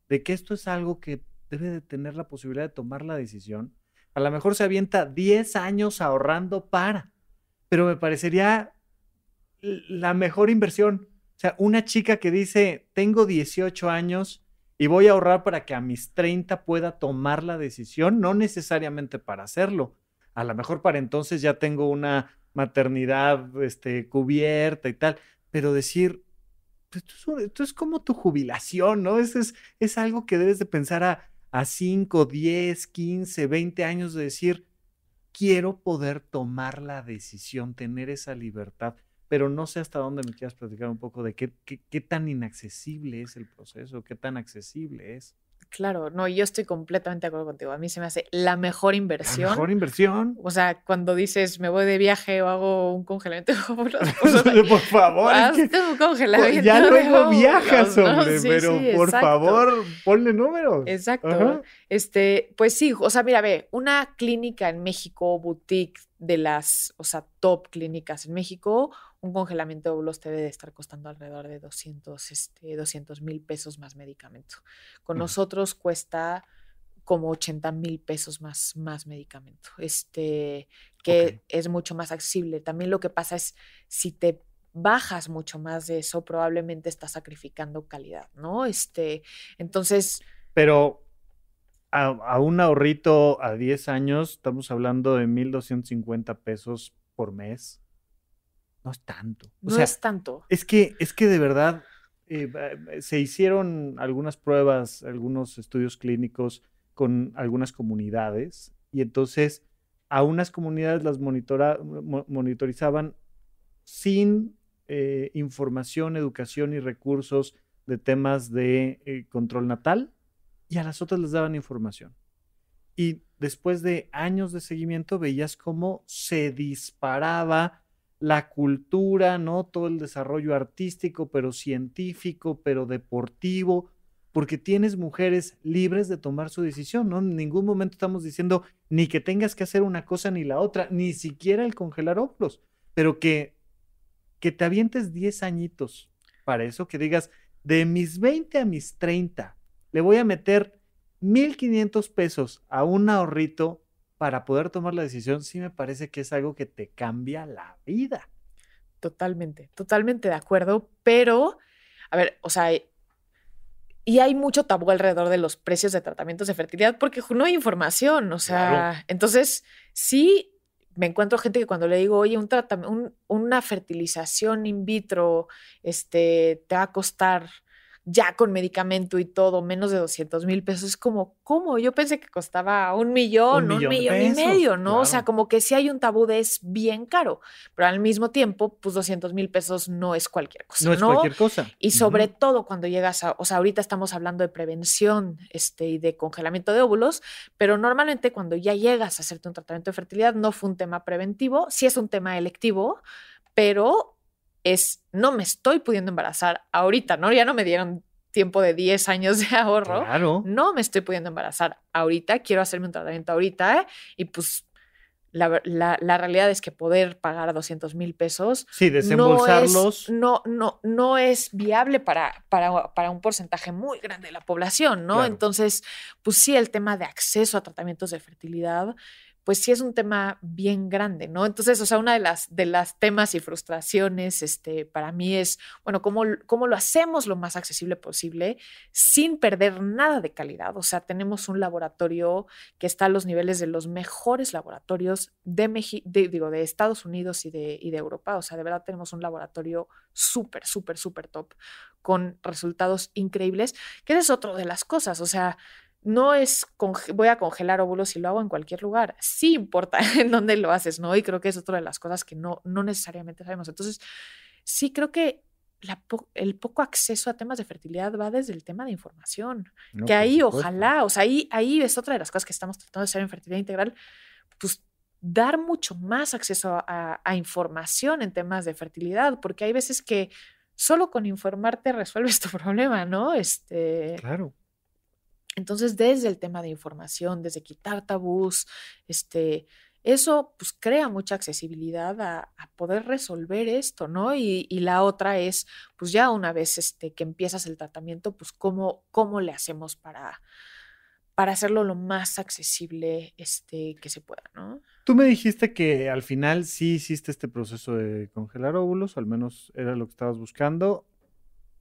de que esto es algo que debe de tener la posibilidad de tomar la decisión. A lo mejor se avienta 10 años ahorrando para, pero me parecería la mejor inversión. O sea, una chica que dice, tengo 18 años y voy a ahorrar para que a mis 30 pueda tomar la decisión, no necesariamente para hacerlo. A lo mejor para entonces ya tengo una maternidad este, cubierta y tal, pero decir, pues, esto es, como tu jubilación, ¿no? Eso es, es algo que debes de pensar a a 5, 10, 15, 20 años de decir, quiero poder tomar la decisión, tener esa libertad, pero no sé hasta dónde me quieras platicar un poco de qué, qué tan inaccesible es el proceso, qué tan accesible es. Claro, no, yo estoy completamente de acuerdo contigo. A mí se me hace la mejor inversión. La mejor inversión. O sea, cuando dices me voy de viaje o hago un congelamiento, *laughs* por favor. Hazte un congelamiento. Ya luego viajas, hombre, pero por favor, ponle números. Exacto. Este, pues sí, o sea, mira, ve, una clínica en México, boutique de las, o sea, top clínicas en México, un congelamiento de óvulos te debe estar costando alrededor de 200 este, mil este, 200, pesos más medicamento. Con nosotros cuesta como 80 mil pesos más, más medicamento, este, que es mucho más accesible. También lo que pasa es, si te bajas mucho más de eso, probablemente estás sacrificando calidad, ¿no? Este, entonces... Pero a, a un ahorrito a 10 años, estamos hablando de 1.250 pesos por mes no es tanto. no es tanto. Es que, es que de verdad eh, eh, se hicieron algunas pruebas, algunos estudios clínicos con algunas comunidades y entonces a unas comunidades las monitorizaban sin eh, información, educación y recursos de temas de control natal y a las otras les daban información. Y después de años de seguimiento veías cómo se disparaba la cultura, ¿no? Todo el desarrollo artístico, pero científico, pero deportivo, porque tienes mujeres libres de tomar su decisión, ¿no? En ningún momento estamos diciendo ni que tengas que hacer una cosa ni la otra, ni siquiera el congelar óculos, pero que, que te avientes 10 añitos para eso, que digas, de mis 20 a mis 30, le voy a meter 1.500 pesos a un ahorrito para poder tomar la decisión, sí me parece que es algo que te cambia la vida. Totalmente, totalmente de acuerdo, pero, a ver, o sea, eh, y hay mucho tabú alrededor de los precios de tratamientos de fertilidad porque no hay información, o sea, entonces sí me encuentro gente que cuando le digo, oye, un, un una fertilización in vitro este, te va a costar ya con medicamento y todo, menos de 200 mil pesos. Es como, ¿cómo? Yo pensé que costaba un millón, un, millón, y medio, ¿no? O sea, como que sí hay un tabú es bien caro, pero al mismo tiempo, pues 200 mil pesos no es cualquier cosa. No, es cualquier cosa. Y sobre todo cuando llegas a, o sea, ahorita estamos hablando de prevención este, y de congelamiento de óvulos, pero normalmente cuando ya llegas a hacerte un tratamiento de fertilidad no fue un tema preventivo, sí es un tema electivo, pero es, no me estoy pudiendo embarazar ahorita, ¿no? Ya no me dieron tiempo de 10 años de ahorro. Claro. No me estoy pudiendo embarazar ahorita, quiero hacerme un tratamiento ahorita y pues la, realidad es que poder pagar 200 mil pesos. Sí, desembolsarlos. No, es, no, no, es viable para, para, un porcentaje muy grande de la población, ¿no? Entonces, pues sí, el tema de acceso a tratamientos de fertilidad, pues sí es un tema bien grande, ¿no? Entonces, o sea, una de las, de las temas y frustraciones este, para mí es, bueno, ¿cómo, ¿cómo lo hacemos lo más accesible posible sin perder nada de calidad? O sea, tenemos un laboratorio que está a los niveles de los mejores laboratorios de, digo, de Estados Unidos y de, y de Europa. O sea, de verdad tenemos un laboratorio súper, súper, súper top con resultados increíbles, que es otro de las cosas. O sea, no es voy a congelar óvulos y lo hago en cualquier lugar. Sí importa *laughs* en dónde lo haces, ¿no? Y creo que es otra de las cosas que no, no necesariamente sabemos. Entonces, sí creo que el poco acceso a temas de fertilidad va desde el tema de información. que ahí, ojalá, o sea, ahí, ahí es otra de las cosas que estamos tratando de hacer en fertilidad integral, pues dar mucho más acceso a, a información en temas de fertilidad, porque hay veces que solo con informarte resuelves tu *laughs* problema, ¿no? Este, claro. Entonces, desde el tema de información, desde quitar tabús, este, eso pues crea mucha accesibilidad a, poder resolver esto, ¿no? Y, la otra es, pues ya una vez este, que empiezas el tratamiento, pues cómo, cómo le hacemos para, para hacerlo lo más accesible este, que se pueda, ¿no? Tú me dijiste que al final sí hiciste este proceso de congelar óvulos, al menos era lo que estabas buscando.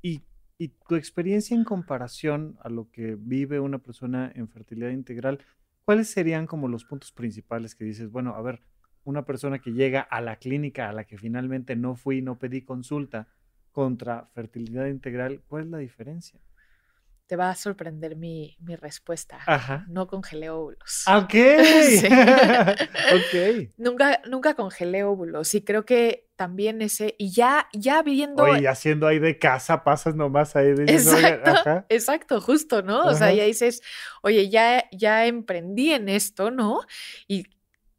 ¿Y y tu experiencia en comparación a lo que vive una persona en fertilidad integral, ¿cuáles serían como los puntos principales que dices, bueno, a ver, una persona que llega a la clínica a la que finalmente no fui, no pedí consulta contra fertilidad integral, ¿cuál es la diferencia? te va a sorprender mi, mi respuesta. Ajá. No congelé óvulos. Ah, ok. *laughs* *laughs* okay. Nunca, nunca congelé óvulos y creo que también ese, y ya, ya viendo... Oye, haciendo ahí de casa, pasas nomás ahí de... Exacto, exacto justo, ¿no? O sea, ya dices, oye, ya, ya emprendí en esto, ¿no? Y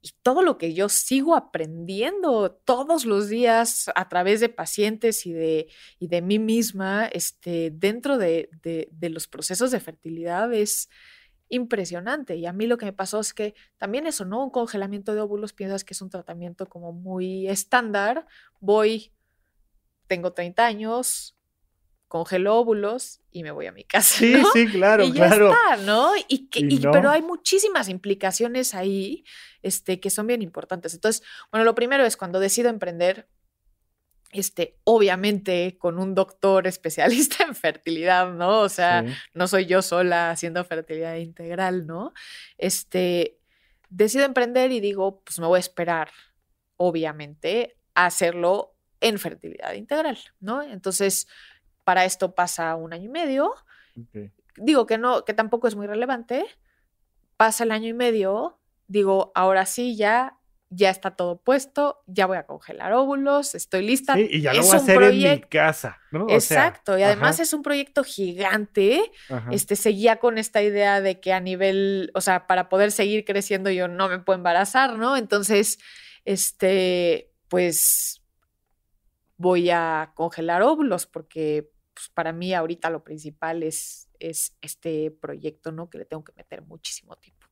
y todo lo que yo sigo aprendiendo todos los días a través de pacientes y de, y de mí misma este, dentro de, de los procesos de fertilidad es impresionante. Y a mí lo que me pasó es que también eso, ¿no? Un congelamiento de óvulos, piensas que es un tratamiento como muy estándar. Voy, tengo 30 años, congelo óvulos y me voy a mi casa. Sí, sí, claro, claro. ¿no? Y, que, y, Pero hay muchísimas implicaciones ahí este, que son bien importantes. Entonces, bueno, lo primero es cuando decido emprender, este, obviamente con un doctor *laughs* especialista en fertilidad, ¿no? O sea, no soy yo sola haciendo fertilidad integral, ¿no? Este, decido emprender y digo, pues me voy a esperar, obviamente, a hacerlo en fertilidad integral, ¿no? Entonces, para esto pasa un año y medio. Digo que no, que tampoco es muy relevante. Pasa el año y medio, digo, ahora sí ya ya está todo puesto, ya voy a congelar óvulos, estoy lista. y ya lo voy a hacer proyecto... en mi casa, Exacto, y además es un proyecto gigante. Este seguía con esta idea de que a nivel, o sea, para poder seguir creciendo yo no me puedo embarazar, ¿no? Entonces, este, pues voy a congelar óvulos porque pues, para mí ahorita lo principal es, es este proyecto, ¿no? Que le tengo que meter muchísimo tiempo.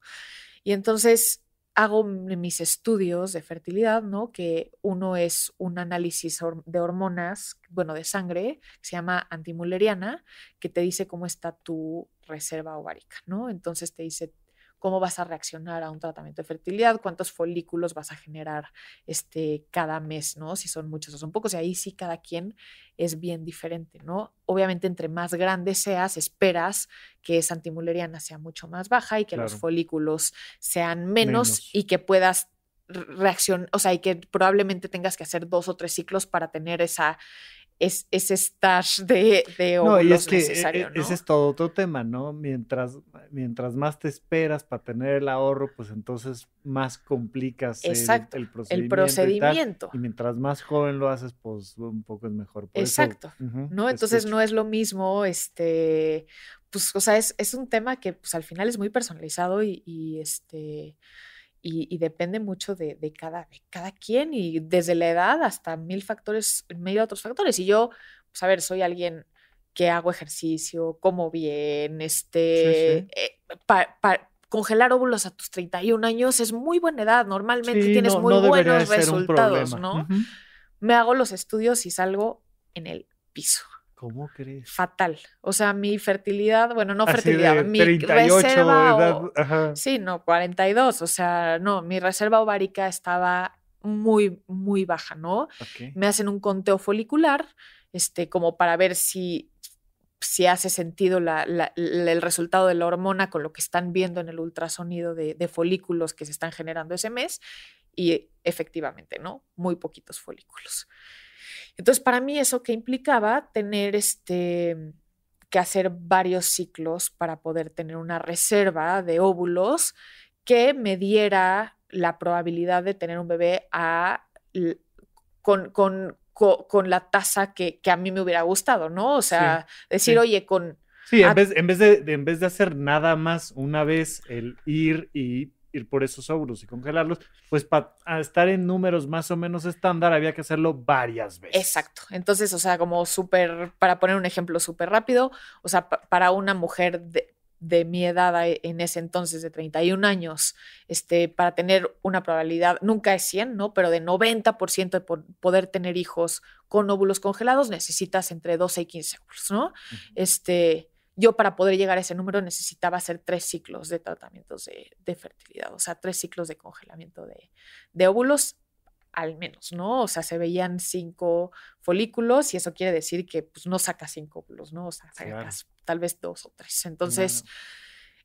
Y entonces hago mis estudios de fertilidad, ¿no? Que uno es un análisis de hormonas, bueno, de sangre, que se llama antimuleriana, que te dice cómo está tu reserva ovárica, ¿no? Entonces te dice cómo vas a reaccionar a un tratamiento de fertilidad, cuántos folículos vas a generar este, cada mes, ¿no? Si son muchos o son pocos, y ahí sí cada quien es bien diferente, ¿no? Obviamente, entre más grande seas, esperas que esa antimuleriana sea mucho más baja y que los folículos sean menos, y que puedas reaccionar, o sea, y que probablemente tengas que hacer dos o tres ciclos para tener esa, ese es de, de no, es eh, eh, Ese es todo otro tema, ¿no? Mientras, mientras más te esperas para tener el ahorro, pues entonces más complicas el, procedimiento. El Y, mientras más joven lo haces, pues un poco es mejor. Exacto. ¿no? Entonces no es lo mismo, este, pues, o sea, es, un tema que pues, al final es muy personalizado y, y este y, depende mucho de, cada, de cada quien y desde la edad hasta mil factores, medio de otros factores. Y yo, pues a ver, soy alguien que hago ejercicio, como bien, este, eh, congelar óvulos a tus 31 años es muy buena edad, normalmente tienes muy buenos resultados, ¿no? Me hago los estudios y salgo en el piso. ¿Cómo crees? Fatal. O sea, mi fertilidad, bueno, no fertilidad, mi 38, reserva. Sí, no, 42. O sea, no, mi reserva ovárica estaba muy, muy baja, ¿no? Me hacen un conteo folicular, este, como para ver si, si hace sentido el resultado de la hormona con lo que están viendo en el ultrasonido de folículos que se están generando ese mes. Y efectivamente, ¿no? Muy poquitos folículos. Entonces, para mí eso que implicaba tener este que hacer varios ciclos para poder tener una reserva de óvulos que me diera la probabilidad de tener un bebé a, con, con, la tasa que, a mí me hubiera gustado, ¿no? O sea, decir, oye, con... Sí, en, vez en vez de hacer nada más una vez el ir y ir por esos óvulos y congelarlos, pues para estar en números más o menos estándar había que hacerlo varias veces. Exacto. Entonces, o sea, como súper, para poner un ejemplo súper rápido, o sea, para una mujer de, mi edad eh, en ese entonces, de 31 años, este, para tener una probabilidad, nunca es 100, ¿no? Pero de 90% de poder tener hijos con óvulos congelados, necesitas entre 12 y 15 óvulos, ¿no? Este yo para poder llegar a ese número necesitaba hacer tres ciclos de tratamientos de, fertilidad, o sea, tres ciclos de congelamiento de, óvulos al menos, ¿no? O sea, se veían cinco folículos y eso quiere decir que pues, no saca cinco óvulos, ¿no? O sea, sacas tal vez dos o tres. Entonces,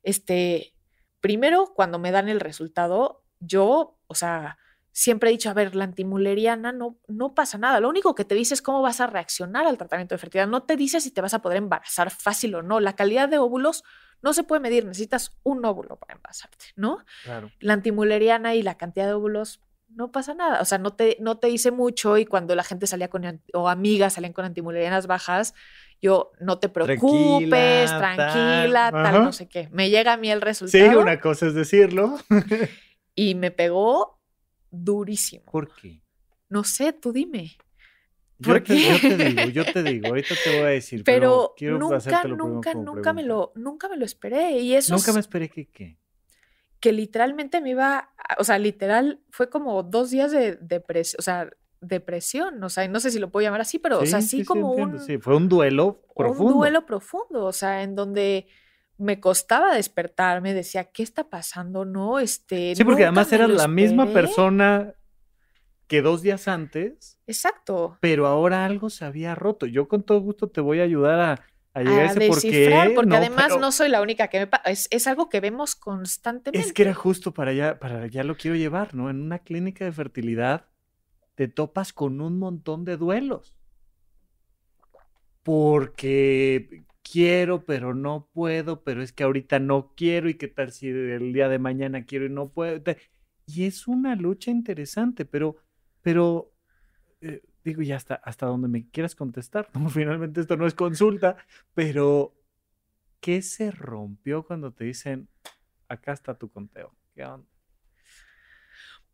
este, primero, cuando me dan el resultado, yo, o sea, siempre he dicho, a ver, la antimuleriana no, no pasa nada. Lo único que te dice es cómo vas a reaccionar al tratamiento de fertilidad. No te dice si te vas a poder embarazar fácil o no. La calidad de óvulos no se puede medir. Necesitas un óvulo para embarazarte, ¿no? Claro. La antimuleriana y la cantidad de óvulos no pasa nada. O sea, no te, no te dice mucho y cuando la gente salía con, o amigas salían con antimulerianas bajas, yo no te preocupes, tranquila, tal no sé qué. Me llega a mí el resultado. Sí, una cosa es decirlo. *laughs* y me pegó durísimo. ¿Por qué? No sé, tú dime. Yo, te, yo te digo, yo te digo, *laughs* ahorita te voy a decir. Pero, nunca, nunca, nunca me, lo, nunca me lo esperé. Y eso nunca me esperé que qué. Que literalmente me iba, o sea, literal, fue como dos días de depresión, o sea, depresión, o sea, no sé si lo puedo llamar así, pero, o sea, sí, como un... Sí, fue un duelo profundo. Un duelo profundo, o sea, en donde me costaba despertarme, decía, ¿qué está pasando? No, este. Sí, porque además era la misma persona que dos días antes. Exacto. Pero ahora algo se había roto. Yo con todo gusto te voy a ayudar a, llegar a, ese descifrar, Porque además no soy la única que me pasa. Es, es, algo que vemos constantemente. Es que era justo para allá, para allá lo quiero llevar, ¿no? En una clínica de fertilidad te topas con un montón de duelos. Porque quiero, pero no puedo, pero es que ahorita no quiero y qué tal si el día de mañana quiero y no puedo. Y es una lucha interesante, pero, pero eh, digo, ya hasta, hasta donde me quieras contestar, como *laughs* finalmente esto no es consulta, pero ¿qué se rompió cuando te dicen, acá está tu conteo? ¿Qué onda?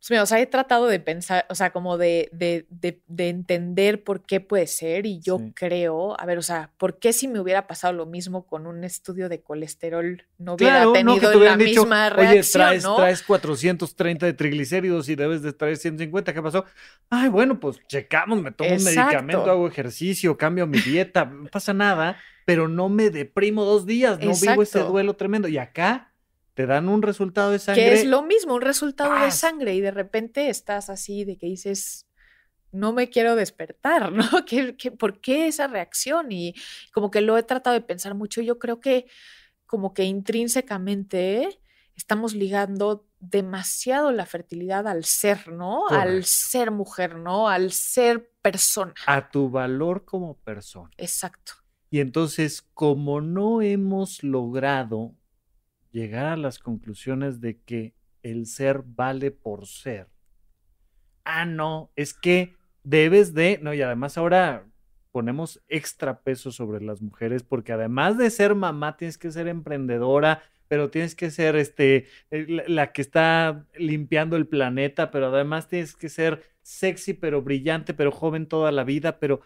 pues mira, o sea, he tratado de pensar, o sea, como de, de, entender por qué puede ser y yo creo, a ver, o sea, ¿por qué si me hubiera pasado lo mismo con un estudio de colesterol no hubiera tenido la misma reacción? Oye, traes, traes 430 de triglicéridos y debes de traer 150, ¿qué pasó? Ay, bueno, pues checamos, me tomo un medicamento, hago ejercicio, cambio mi dieta, no pasa nada, pero no me deprimo dos días, no vivo ese duelo tremendo. Y acá te dan un resultado de sangre. Que es lo mismo, un resultado de sangre y de repente estás así de que dices, no me quiero despertar, *laughs* ¿no? por qué esa reacción? Y como que lo he tratado de pensar mucho, yo creo que como que intrínsecamente estamos ligando demasiado la fertilidad al ser, ¿no? Al ser mujer, ¿no? Al ser persona. A tu valor como persona. Exacto. Y entonces, como no hemos logrado llegar a las conclusiones de que el ser vale por ser. Ah, no, es que debes de, no, y además ahora ponemos extra peso sobre las mujeres porque además de ser mamá tienes que ser emprendedora, pero tienes que ser este eh, la que está limpiando el planeta, pero además tienes que ser sexy pero brillante, pero joven toda la vida, pero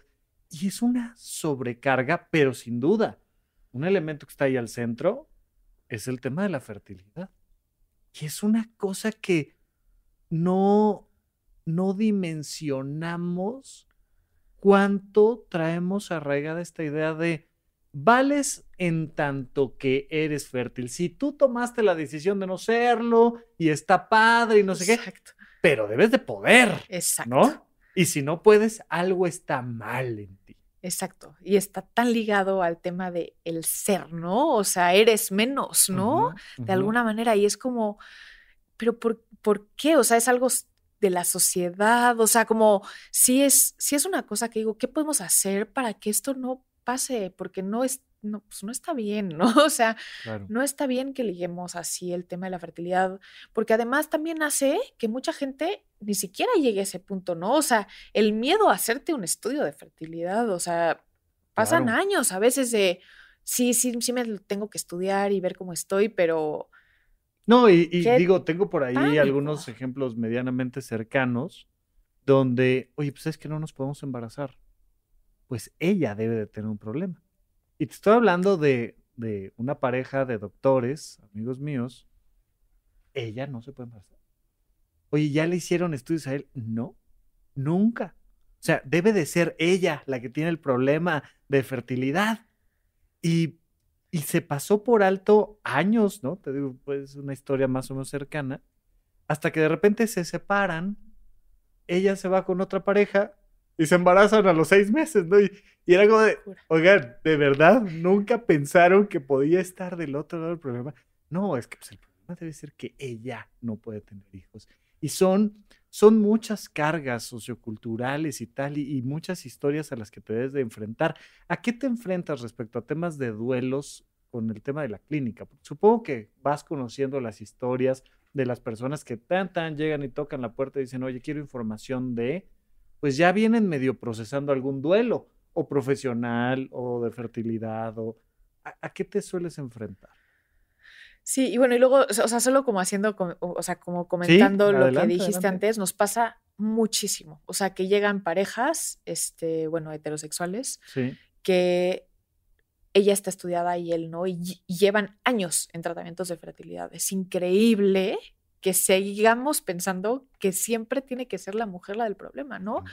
y es una sobrecarga, pero sin duda un elemento que está ahí al centro es el tema de la fertilidad. Y es una cosa que no, no dimensionamos cuánto traemos arraigada esta idea de vales en tanto que eres fértil. Si tú tomaste la decisión de no serlo y está padre y no sé qué, pero debes de poder. Exacto. ¿No? Y si no puedes, algo está mal en Exacto. Y está tan ligado al tema de el ser, ¿no? O sea, eres menos, ¿no? De alguna manera. Y es como, pero por, por, qué? O sea, es algo de la sociedad. O sea, como si es, si es una cosa que digo, ¿qué podemos hacer para que esto no pase? Porque no es no, pues no está bien, ¿no? *laughs* O sea, no está bien que liguemos así el tema de la fertilidad, porque además también hace que mucha gente ni siquiera llegue a ese punto, ¿no? O sea, el miedo a hacerte un estudio de fertilidad, o sea, pasan años a veces de, sí, sí, sí me tengo que estudiar y ver cómo estoy, pero... No, y, digo, tengo por ahí algunos ejemplos medianamente cercanos donde, oye, pues es que no nos podemos embarazar. Pues ella debe de tener un problema y te estoy hablando de, una pareja de doctores, amigos míos. Ella no se puede embarazar. Oye, ¿ya le hicieron estudios a él? No, nunca. O sea, debe de ser ella la que tiene el problema de fertilidad. Y, y se pasó por alto años, ¿no? Te digo, pues una historia más o menos cercana. Hasta que de repente se separan, ella se va con otra pareja, y se embarazan a los seis meses, ¿no? Y, era como de, oigan, de verdad, nunca pensaron que podía estar del otro lado del problema. No, es que pues, el problema debe ser que ella no puede tener hijos. Y son, son muchas cargas socioculturales y tal, y, y muchas historias a las que te debes de enfrentar. ¿A qué te enfrentas respecto a temas de duelos con el tema de la clínica? Supongo que vas conociendo las historias de las personas que tan, tan llegan y tocan la puerta y dicen, oye, quiero información de pues ya vienen medio procesando algún duelo, o profesional, o de fertilidad, o ¿a, qué te sueles enfrentar? Sí, y bueno, y luego, o sea, solo como haciendo, o sea, como comentando lo que dijiste antes, nos pasa muchísimo. O sea, que llegan parejas, este, bueno, heterosexuales, que ella está estudiada y él no, y llevan años en tratamientos de fertilidad. Es increíble que sigamos pensando que siempre tiene que ser la mujer la del problema, ¿no?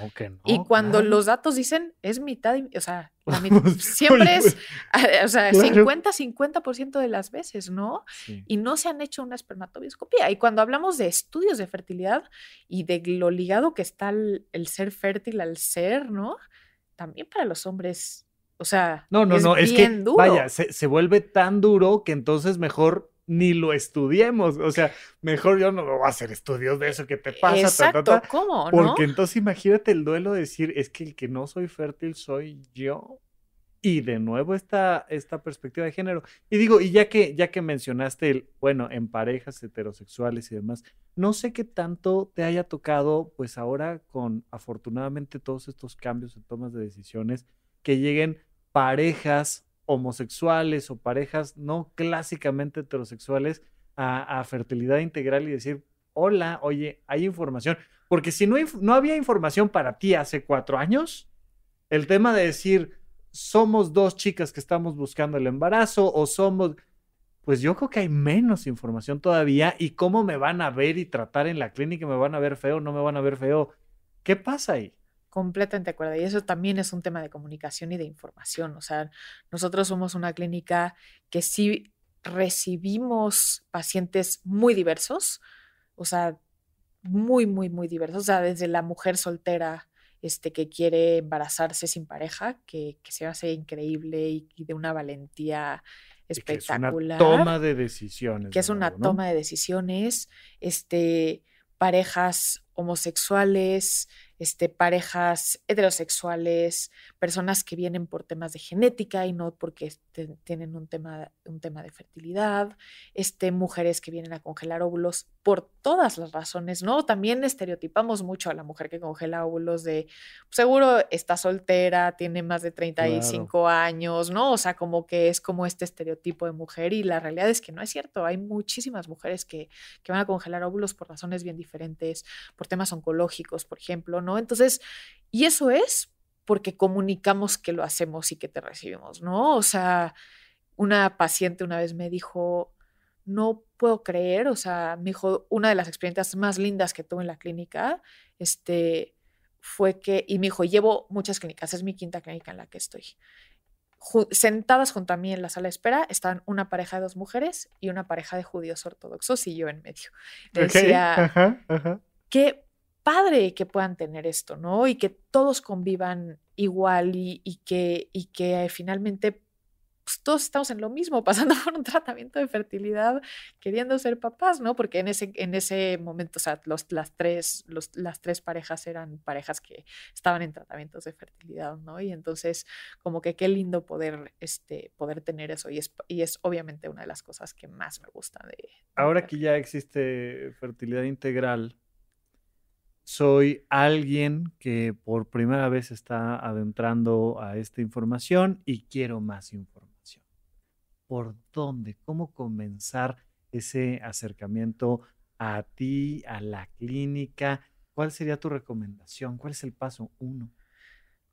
y cuando los datos dicen es mitad, o sea, *laughs* pues, siempre es, o sea, 50-50% de las veces, ¿no? Y no se han hecho una espermatobioscopía. Y cuando hablamos de estudios de fertilidad y de lo ligado que está el, ser fértil al ser, ¿no? También para los hombres, o sea, no, no, no, es que, duro. Vaya, se vuelve tan duro que entonces mejor ni lo estudiemos. O sea, mejor yo no voy a hacer estudios de eso que te pasa. Exacto, ¿cómo? Porque entonces imagínate el duelo de decir, es que el que no soy fértil soy yo. Y de nuevo esta, esta perspectiva de género. Y digo, y ya que, ya que mencionaste el, bueno, en parejas heterosexuales y demás, no sé qué tanto te haya tocado, pues ahora con afortunadamente todos estos cambios en tomas de decisiones, que lleguen parejas homosexuales o parejas no clásicamente heterosexuales a, fertilidad integral y decir, hola, oye, hay información. Porque si no, no había información para ti hace cuatro años, el tema de decir, somos dos chicas que estamos buscando el embarazo o somos, pues yo creo que hay menos información todavía y cómo me van a ver y tratar en la clínica, me van a ver feo, no me van a ver feo. ¿Qué pasa ahí? Completamente de acuerdo. Y eso también es un tema de comunicación y de información. O sea, nosotros somos una clínica que sí recibimos pacientes muy diversos, o sea, muy, muy, muy diversos. O sea, desde la mujer soltera este, que quiere embarazarse sin pareja, que, se hace increíble y, de una valentía espectacular. Que es una toma de decisiones. Que es una toma de decisiones. Este, parejas homosexuales, este, parejas heterosexuales, personas que vienen por temas de genética y no porque este, tienen un tema, un tema de fertilidad, este, mujeres que vienen a congelar óvulos por todas las razones, ¿no? También estereotipamos mucho a la mujer que congela óvulos de seguro está soltera, tiene más de 35 años, ¿no? O sea, como que es como este estereotipo de mujer y la realidad es que no es cierto. Hay muchísimas mujeres que, que van a congelar óvulos por razones bien diferentes, por temas oncológicos, por ejemplo, ¿no? Entonces, y eso es porque comunicamos que lo hacemos y que te recibimos, ¿no? O sea, una paciente una vez me dijo, no puedo creer, o sea, me dijo, una de las experiencias más lindas que tuve en la clínica, este, fue que, y me dijo, llevo muchas clínicas, es mi quinta clínica en la que estoy. sentadas junto a mí en la sala de espera están una pareja de dos mujeres y una pareja de judíos ortodoxos y yo en medio. ajá, ajá qué padre que puedan tener esto, ¿no? Y que todos convivan igual y, que, y que finalmente pues, todos estamos en lo mismo, *laughs* pasando por un tratamiento de fertilidad, queriendo ser papás, ¿no? Porque en ese, en ese momento, o sea, las, tres, las tres parejas eran parejas que estaban en tratamientos de fertilidad, ¿no? Y entonces, como que qué lindo poder, este, poder tener eso. Y es, y es obviamente una de las cosas que más me gusta Ahora que ya existe fertilidad integral, soy alguien que por primera vez está adentrando a esta información y quiero más información. ¿Por dónde? ¿Cómo comenzar ese acercamiento a ti, a la clínica? ¿Cuál sería tu recomendación? ¿Cuál es el paso uno?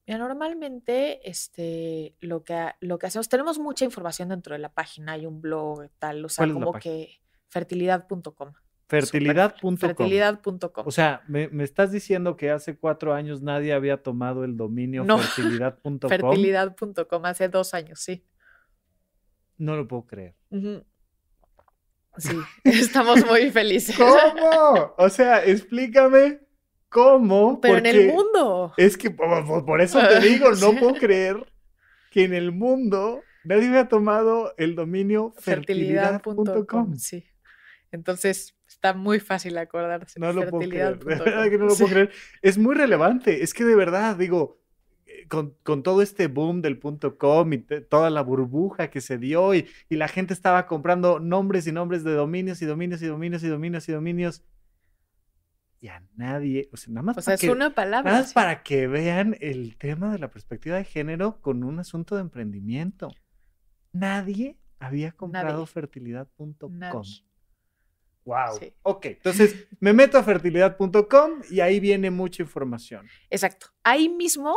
Mira, normalmente este, lo, que, lo que hacemos, tenemos mucha información dentro de la página, hay un blog, tal, o sea, como que fertilidad.com. Fertilidad.com. Fertilidad.com. O sea, me, estás diciendo que hace cuatro años nadie había tomado el dominio no. fertilidad.com. fertilidad.com, hace dos años, sí. No lo puedo creer. Sí, *laughs* estamos muy felices. ¿Cómo? O sea, explícame cómo. Pero en el mundo. Es que por, eso te *laughs* digo, no puedo creer que en el mundo nadie ha tomado el dominio fertilidad.com. Sí. Entonces, está muy fácil acordarse. No *laughs* De no lo puedo creer. Es muy relevante. Es que de verdad, digo, eh, con, todo este boom del punto com y toda la burbuja que se dio y, y, la gente estaba comprando nombres y nombres de dominios y dominios y dominios y dominios y dominios. Y a nadie, o sea, nada más, una palabra, para que vean el tema de la perspectiva de género con un asunto de emprendimiento. Nadie había comprado fertilidad.com. Wow. Ok, entonces me meto a fertilidad.com y ahí viene mucha información. Exacto. Ahí mismo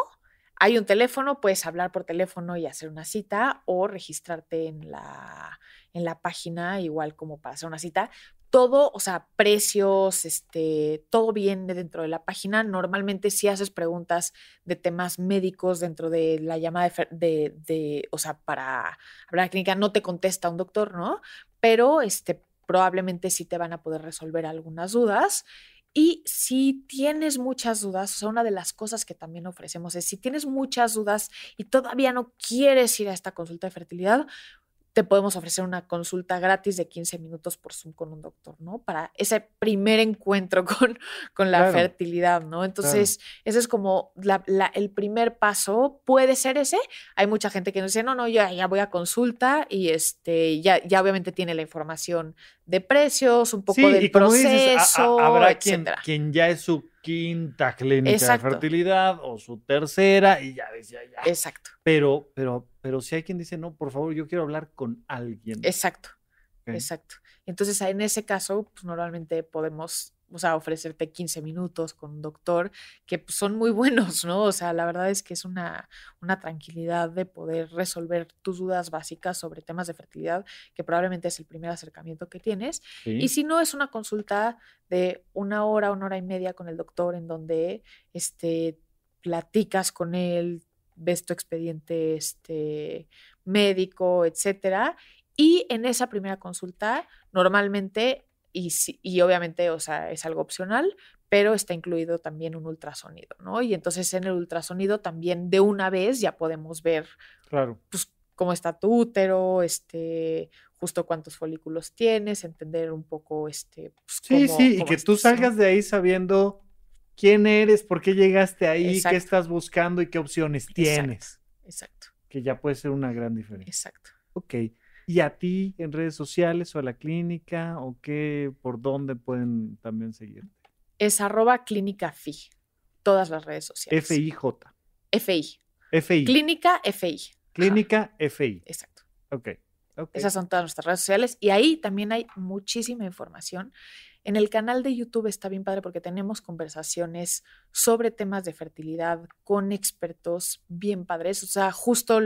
hay un teléfono, puedes hablar por teléfono y hacer una cita o registrarte en la, en la página igual como para hacer una cita. Todo, o sea, precios, este, todo viene dentro de la página. Normalmente si haces preguntas de temas médicos dentro de la llamada de, o sea, para hablar clínica, no te contesta un doctor, ¿no? Pero este, probablemente sí te van a poder resolver algunas dudas. Y si tienes muchas dudas, o sea, una de las cosas que también ofrecemos es, si tienes muchas dudas y todavía no quieres ir a esta consulta de fertilidad, te podemos ofrecer una consulta gratis de 15 minutos por Zoom con un doctor, ¿no? Para ese primer encuentro *laughs* con, con la fertilidad, ¿no? Entonces, ese es como el primer paso. Puede ser ese. Hay mucha gente que nos dice, no, no, yo ya voy a consulta y este, ya, ya obviamente tiene la información de precios, un poco del proceso, quien ya es su quinta clínica de fertilidad o su tercera y ya decía ya. Exacto. Pero, pero, pero si hay quien dice, no, por favor, yo quiero hablar con alguien. Exacto. Exacto. Entonces, en ese caso, pues, normalmente podemos o sea, ofrecerte 15 minutos con un doctor, que pues, son muy buenos, ¿no? O sea, la verdad es que es una, una tranquilidad de poder resolver tus dudas básicas sobre temas de fertilidad, que probablemente es el primer acercamiento que tienes. Y si no, es una consulta de una hora, una hora y media con el doctor, en donde este, platicas con él, ves tu expediente este, médico, etcétera. Y en esa primera consulta, normalmente y, y obviamente, o sea, es algo opcional, pero está incluido también un ultrasonido, ¿no? Y entonces en el ultrasonido también de una vez ya podemos ver claro. pues, cómo está tu útero, este, justo cuántos folículos tienes, entender un poco este. Pues, sí, sí, y que tú salgas de ahí sabiendo quién eres, por qué llegaste ahí, qué estás buscando y qué opciones tienes. Exacto, exacto. Que ya puede ser una gran diferencia. Exacto. Ok. ¿Y a ti en redes sociales o a la clínica o qué, por dónde pueden también seguirte? Es arroba clínica FI, todas las redes sociales. F-I. FI. i Clínica FI. Clínica F-I. Exacto. Ok. Okay. Esas son todas nuestras redes sociales y ahí también hay muchísima información en el canal de YouTube está bien padre porque tenemos conversaciones sobre temas de fertilidad con expertos bien padres. O sea, justo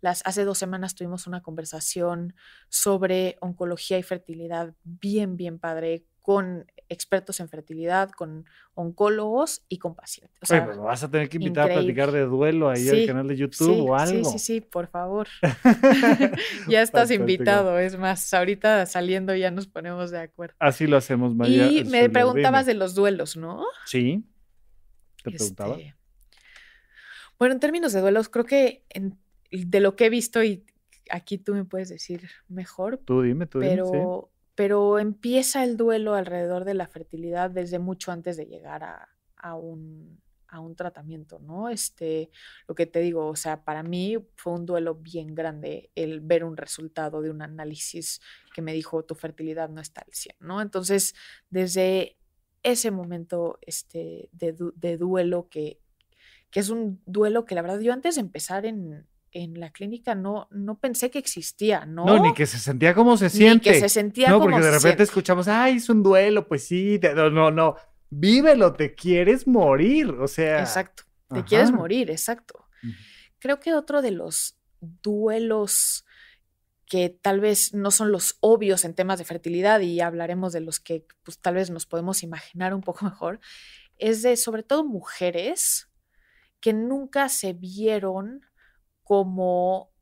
las, hace dos semanas tuvimos una conversación sobre oncología y fertilidad bien, bien padre con expertos en fertilidad, con oncólogos y con pacientes. O pues, vas a tener que invitar a platicar de duelo ahí sí, al canal de YouTube o algo. Sí, sí, sí, por favor. *laughs* *laughs* ya estás invitado, es más, ahorita saliendo ya nos ponemos de acuerdo. Así lo hacemos, María. Y me preguntabas de los duelos, ¿no? Sí. Te preguntaba. Este, bueno, en términos de duelos, creo que de lo que he visto y aquí tú me puedes decir mejor. Tú dime, tú dime. Pero pero empieza el duelo alrededor de la fertilidad desde mucho antes de llegar a, un, a, un, tratamiento, ¿no? Este, lo que te digo, o sea, para mí fue un duelo bien grande el ver un resultado de un análisis que me dijo tu fertilidad no está al 100, ¿no? Entonces, desde ese momento este, de, duelo que, que es un duelo que la verdad yo antes de empezar en, en la clínica no, no pensé que existía, ¿no? No, ni que se sentía como se siente. Ni que se sentía no, porque de repente escuchamos, ay, es un duelo, pues sí, no, no, Vívelo, te quieres morir, o sea. Exacto, te quieres morir, exacto. Creo que otro de los duelos que tal vez no son los obvios en temas de fertilidad y hablaremos de los que pues, tal vez nos podemos imaginar un poco *laughs* mejor, es de sobre todo mujeres que nunca se vieron como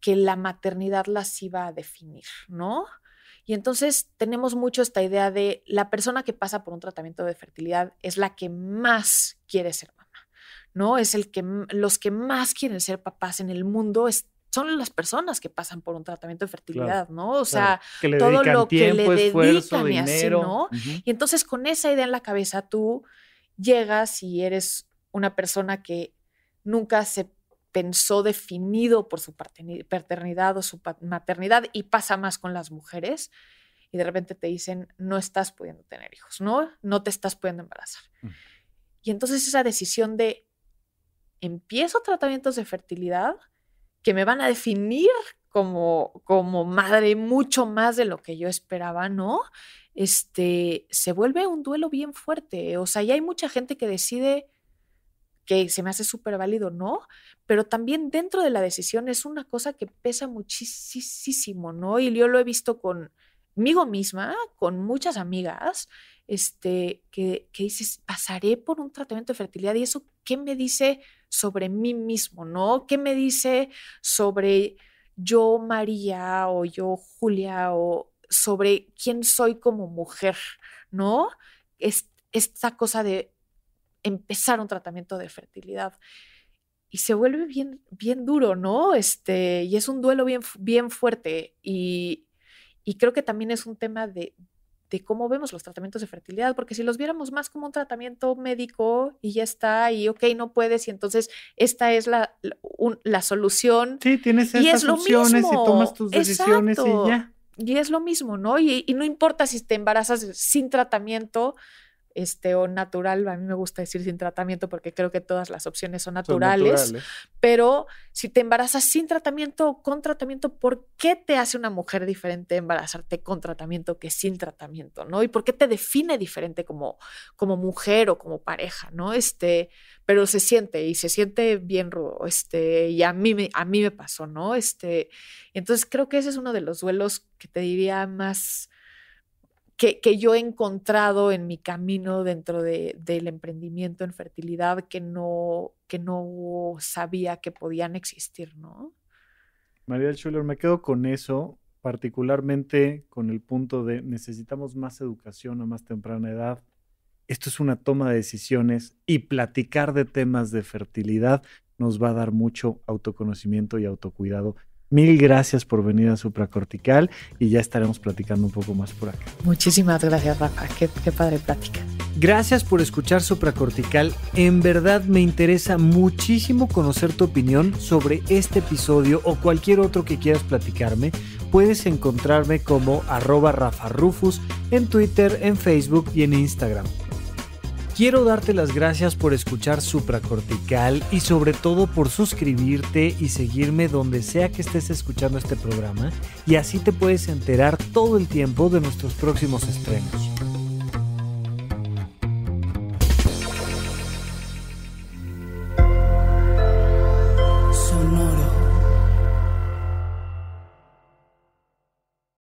que la maternidad las iba a definir, ¿no? Y entonces tenemos mucho esta idea de la persona que pasa por un tratamiento de fertilidad es la que más quiere ser mamá, ¿no? Es el que los que más quieren ser papás en el mundo son las personas que pasan por un tratamiento de fertilidad, ¿no? O sea, todo lo que le dedican y así, ¿no? Y entonces con esa idea en la cabeza tú llegas y eres una persona que nunca se pensó definido por su paternidad o su maternidad y pasa más con las mujeres y de repente te dicen, no estás pudiendo tener hijos, ¿no? No te estás pudiendo embarazar. Mm. Y entonces esa decisión de, empiezo tratamientos de fertilidad que me van a definir como, como madre mucho más de lo que yo esperaba, ¿no? Este, se vuelve un duelo bien fuerte. O sea, ya hay mucha gente que decide que se me hace súper válido, ¿no? Pero también dentro de la decisión es una cosa que pesa muchísimo, ¿no? Y yo lo he visto conmigo misma, con muchas amigas, este, que, dices, pasaré por un tratamiento de fertilidad y eso, ¿qué me dice sobre mí mismo, ¿no? ¿Qué me dice sobre yo María o yo Julia o sobre quién soy como mujer, ¿no? Es esta cosa de empezar un tratamiento de fertilidad. Y se vuelve bien, bien duro, ¿no? Este, y es un duelo bien, bien fuerte. Y, y creo que también es un tema de, de cómo vemos los tratamientos de fertilidad, porque si los viéramos más como un tratamiento médico y ya está, y ok, no puedes, y entonces esta es la, la, solución. Sí, tienes y opciones y tomas tus decisiones y ya. Y es lo mismo, ¿no? Y, y, no importa si te embarazas sin tratamiento, este, o natural, a mí me gusta decir sin tratamiento porque creo que todas las opciones son naturales, pero si te embarazas sin tratamiento o con tratamiento, ¿por qué te hace una mujer diferente embarazarte con tratamiento que sin tratamiento, ¿no? ¿Y por qué te define diferente como, como mujer o como pareja, ¿no? Este, pero se siente y se siente bien rudo, este, y a mí me, a mí me pasó, ¿no? Este, entonces creo que ese es uno de los duelos que te diría más que, yo he encontrado en mi camino dentro del emprendimiento en fertilidad que no, que no sabía que podían existir, ¿no? María Schuller, me quedo con eso, particularmente con el punto de necesitamos más educación a más temprana edad. Esto es una toma de decisiones y platicar de temas de fertilidad nos va a dar mucho autoconocimiento y autocuidado Mil gracias por venir a Supracortical y ya estaremos platicando un poco más por acá. Muchísimas gracias, Rafa. Qué, padre plática. Gracias por escuchar Supracortical. En verdad me interesa muchísimo conocer tu opinión sobre este episodio o cualquier otro que quieras platicarme. Puedes encontrarme como arroba Rafa Rufus en Twitter, en Facebook y en Instagram. Quiero darte las gracias por escuchar Supracortical y sobre todo por suscribirte y seguirme donde sea que estés escuchando este programa y así te puedes enterar todo el tiempo de nuestros próximos estrenos.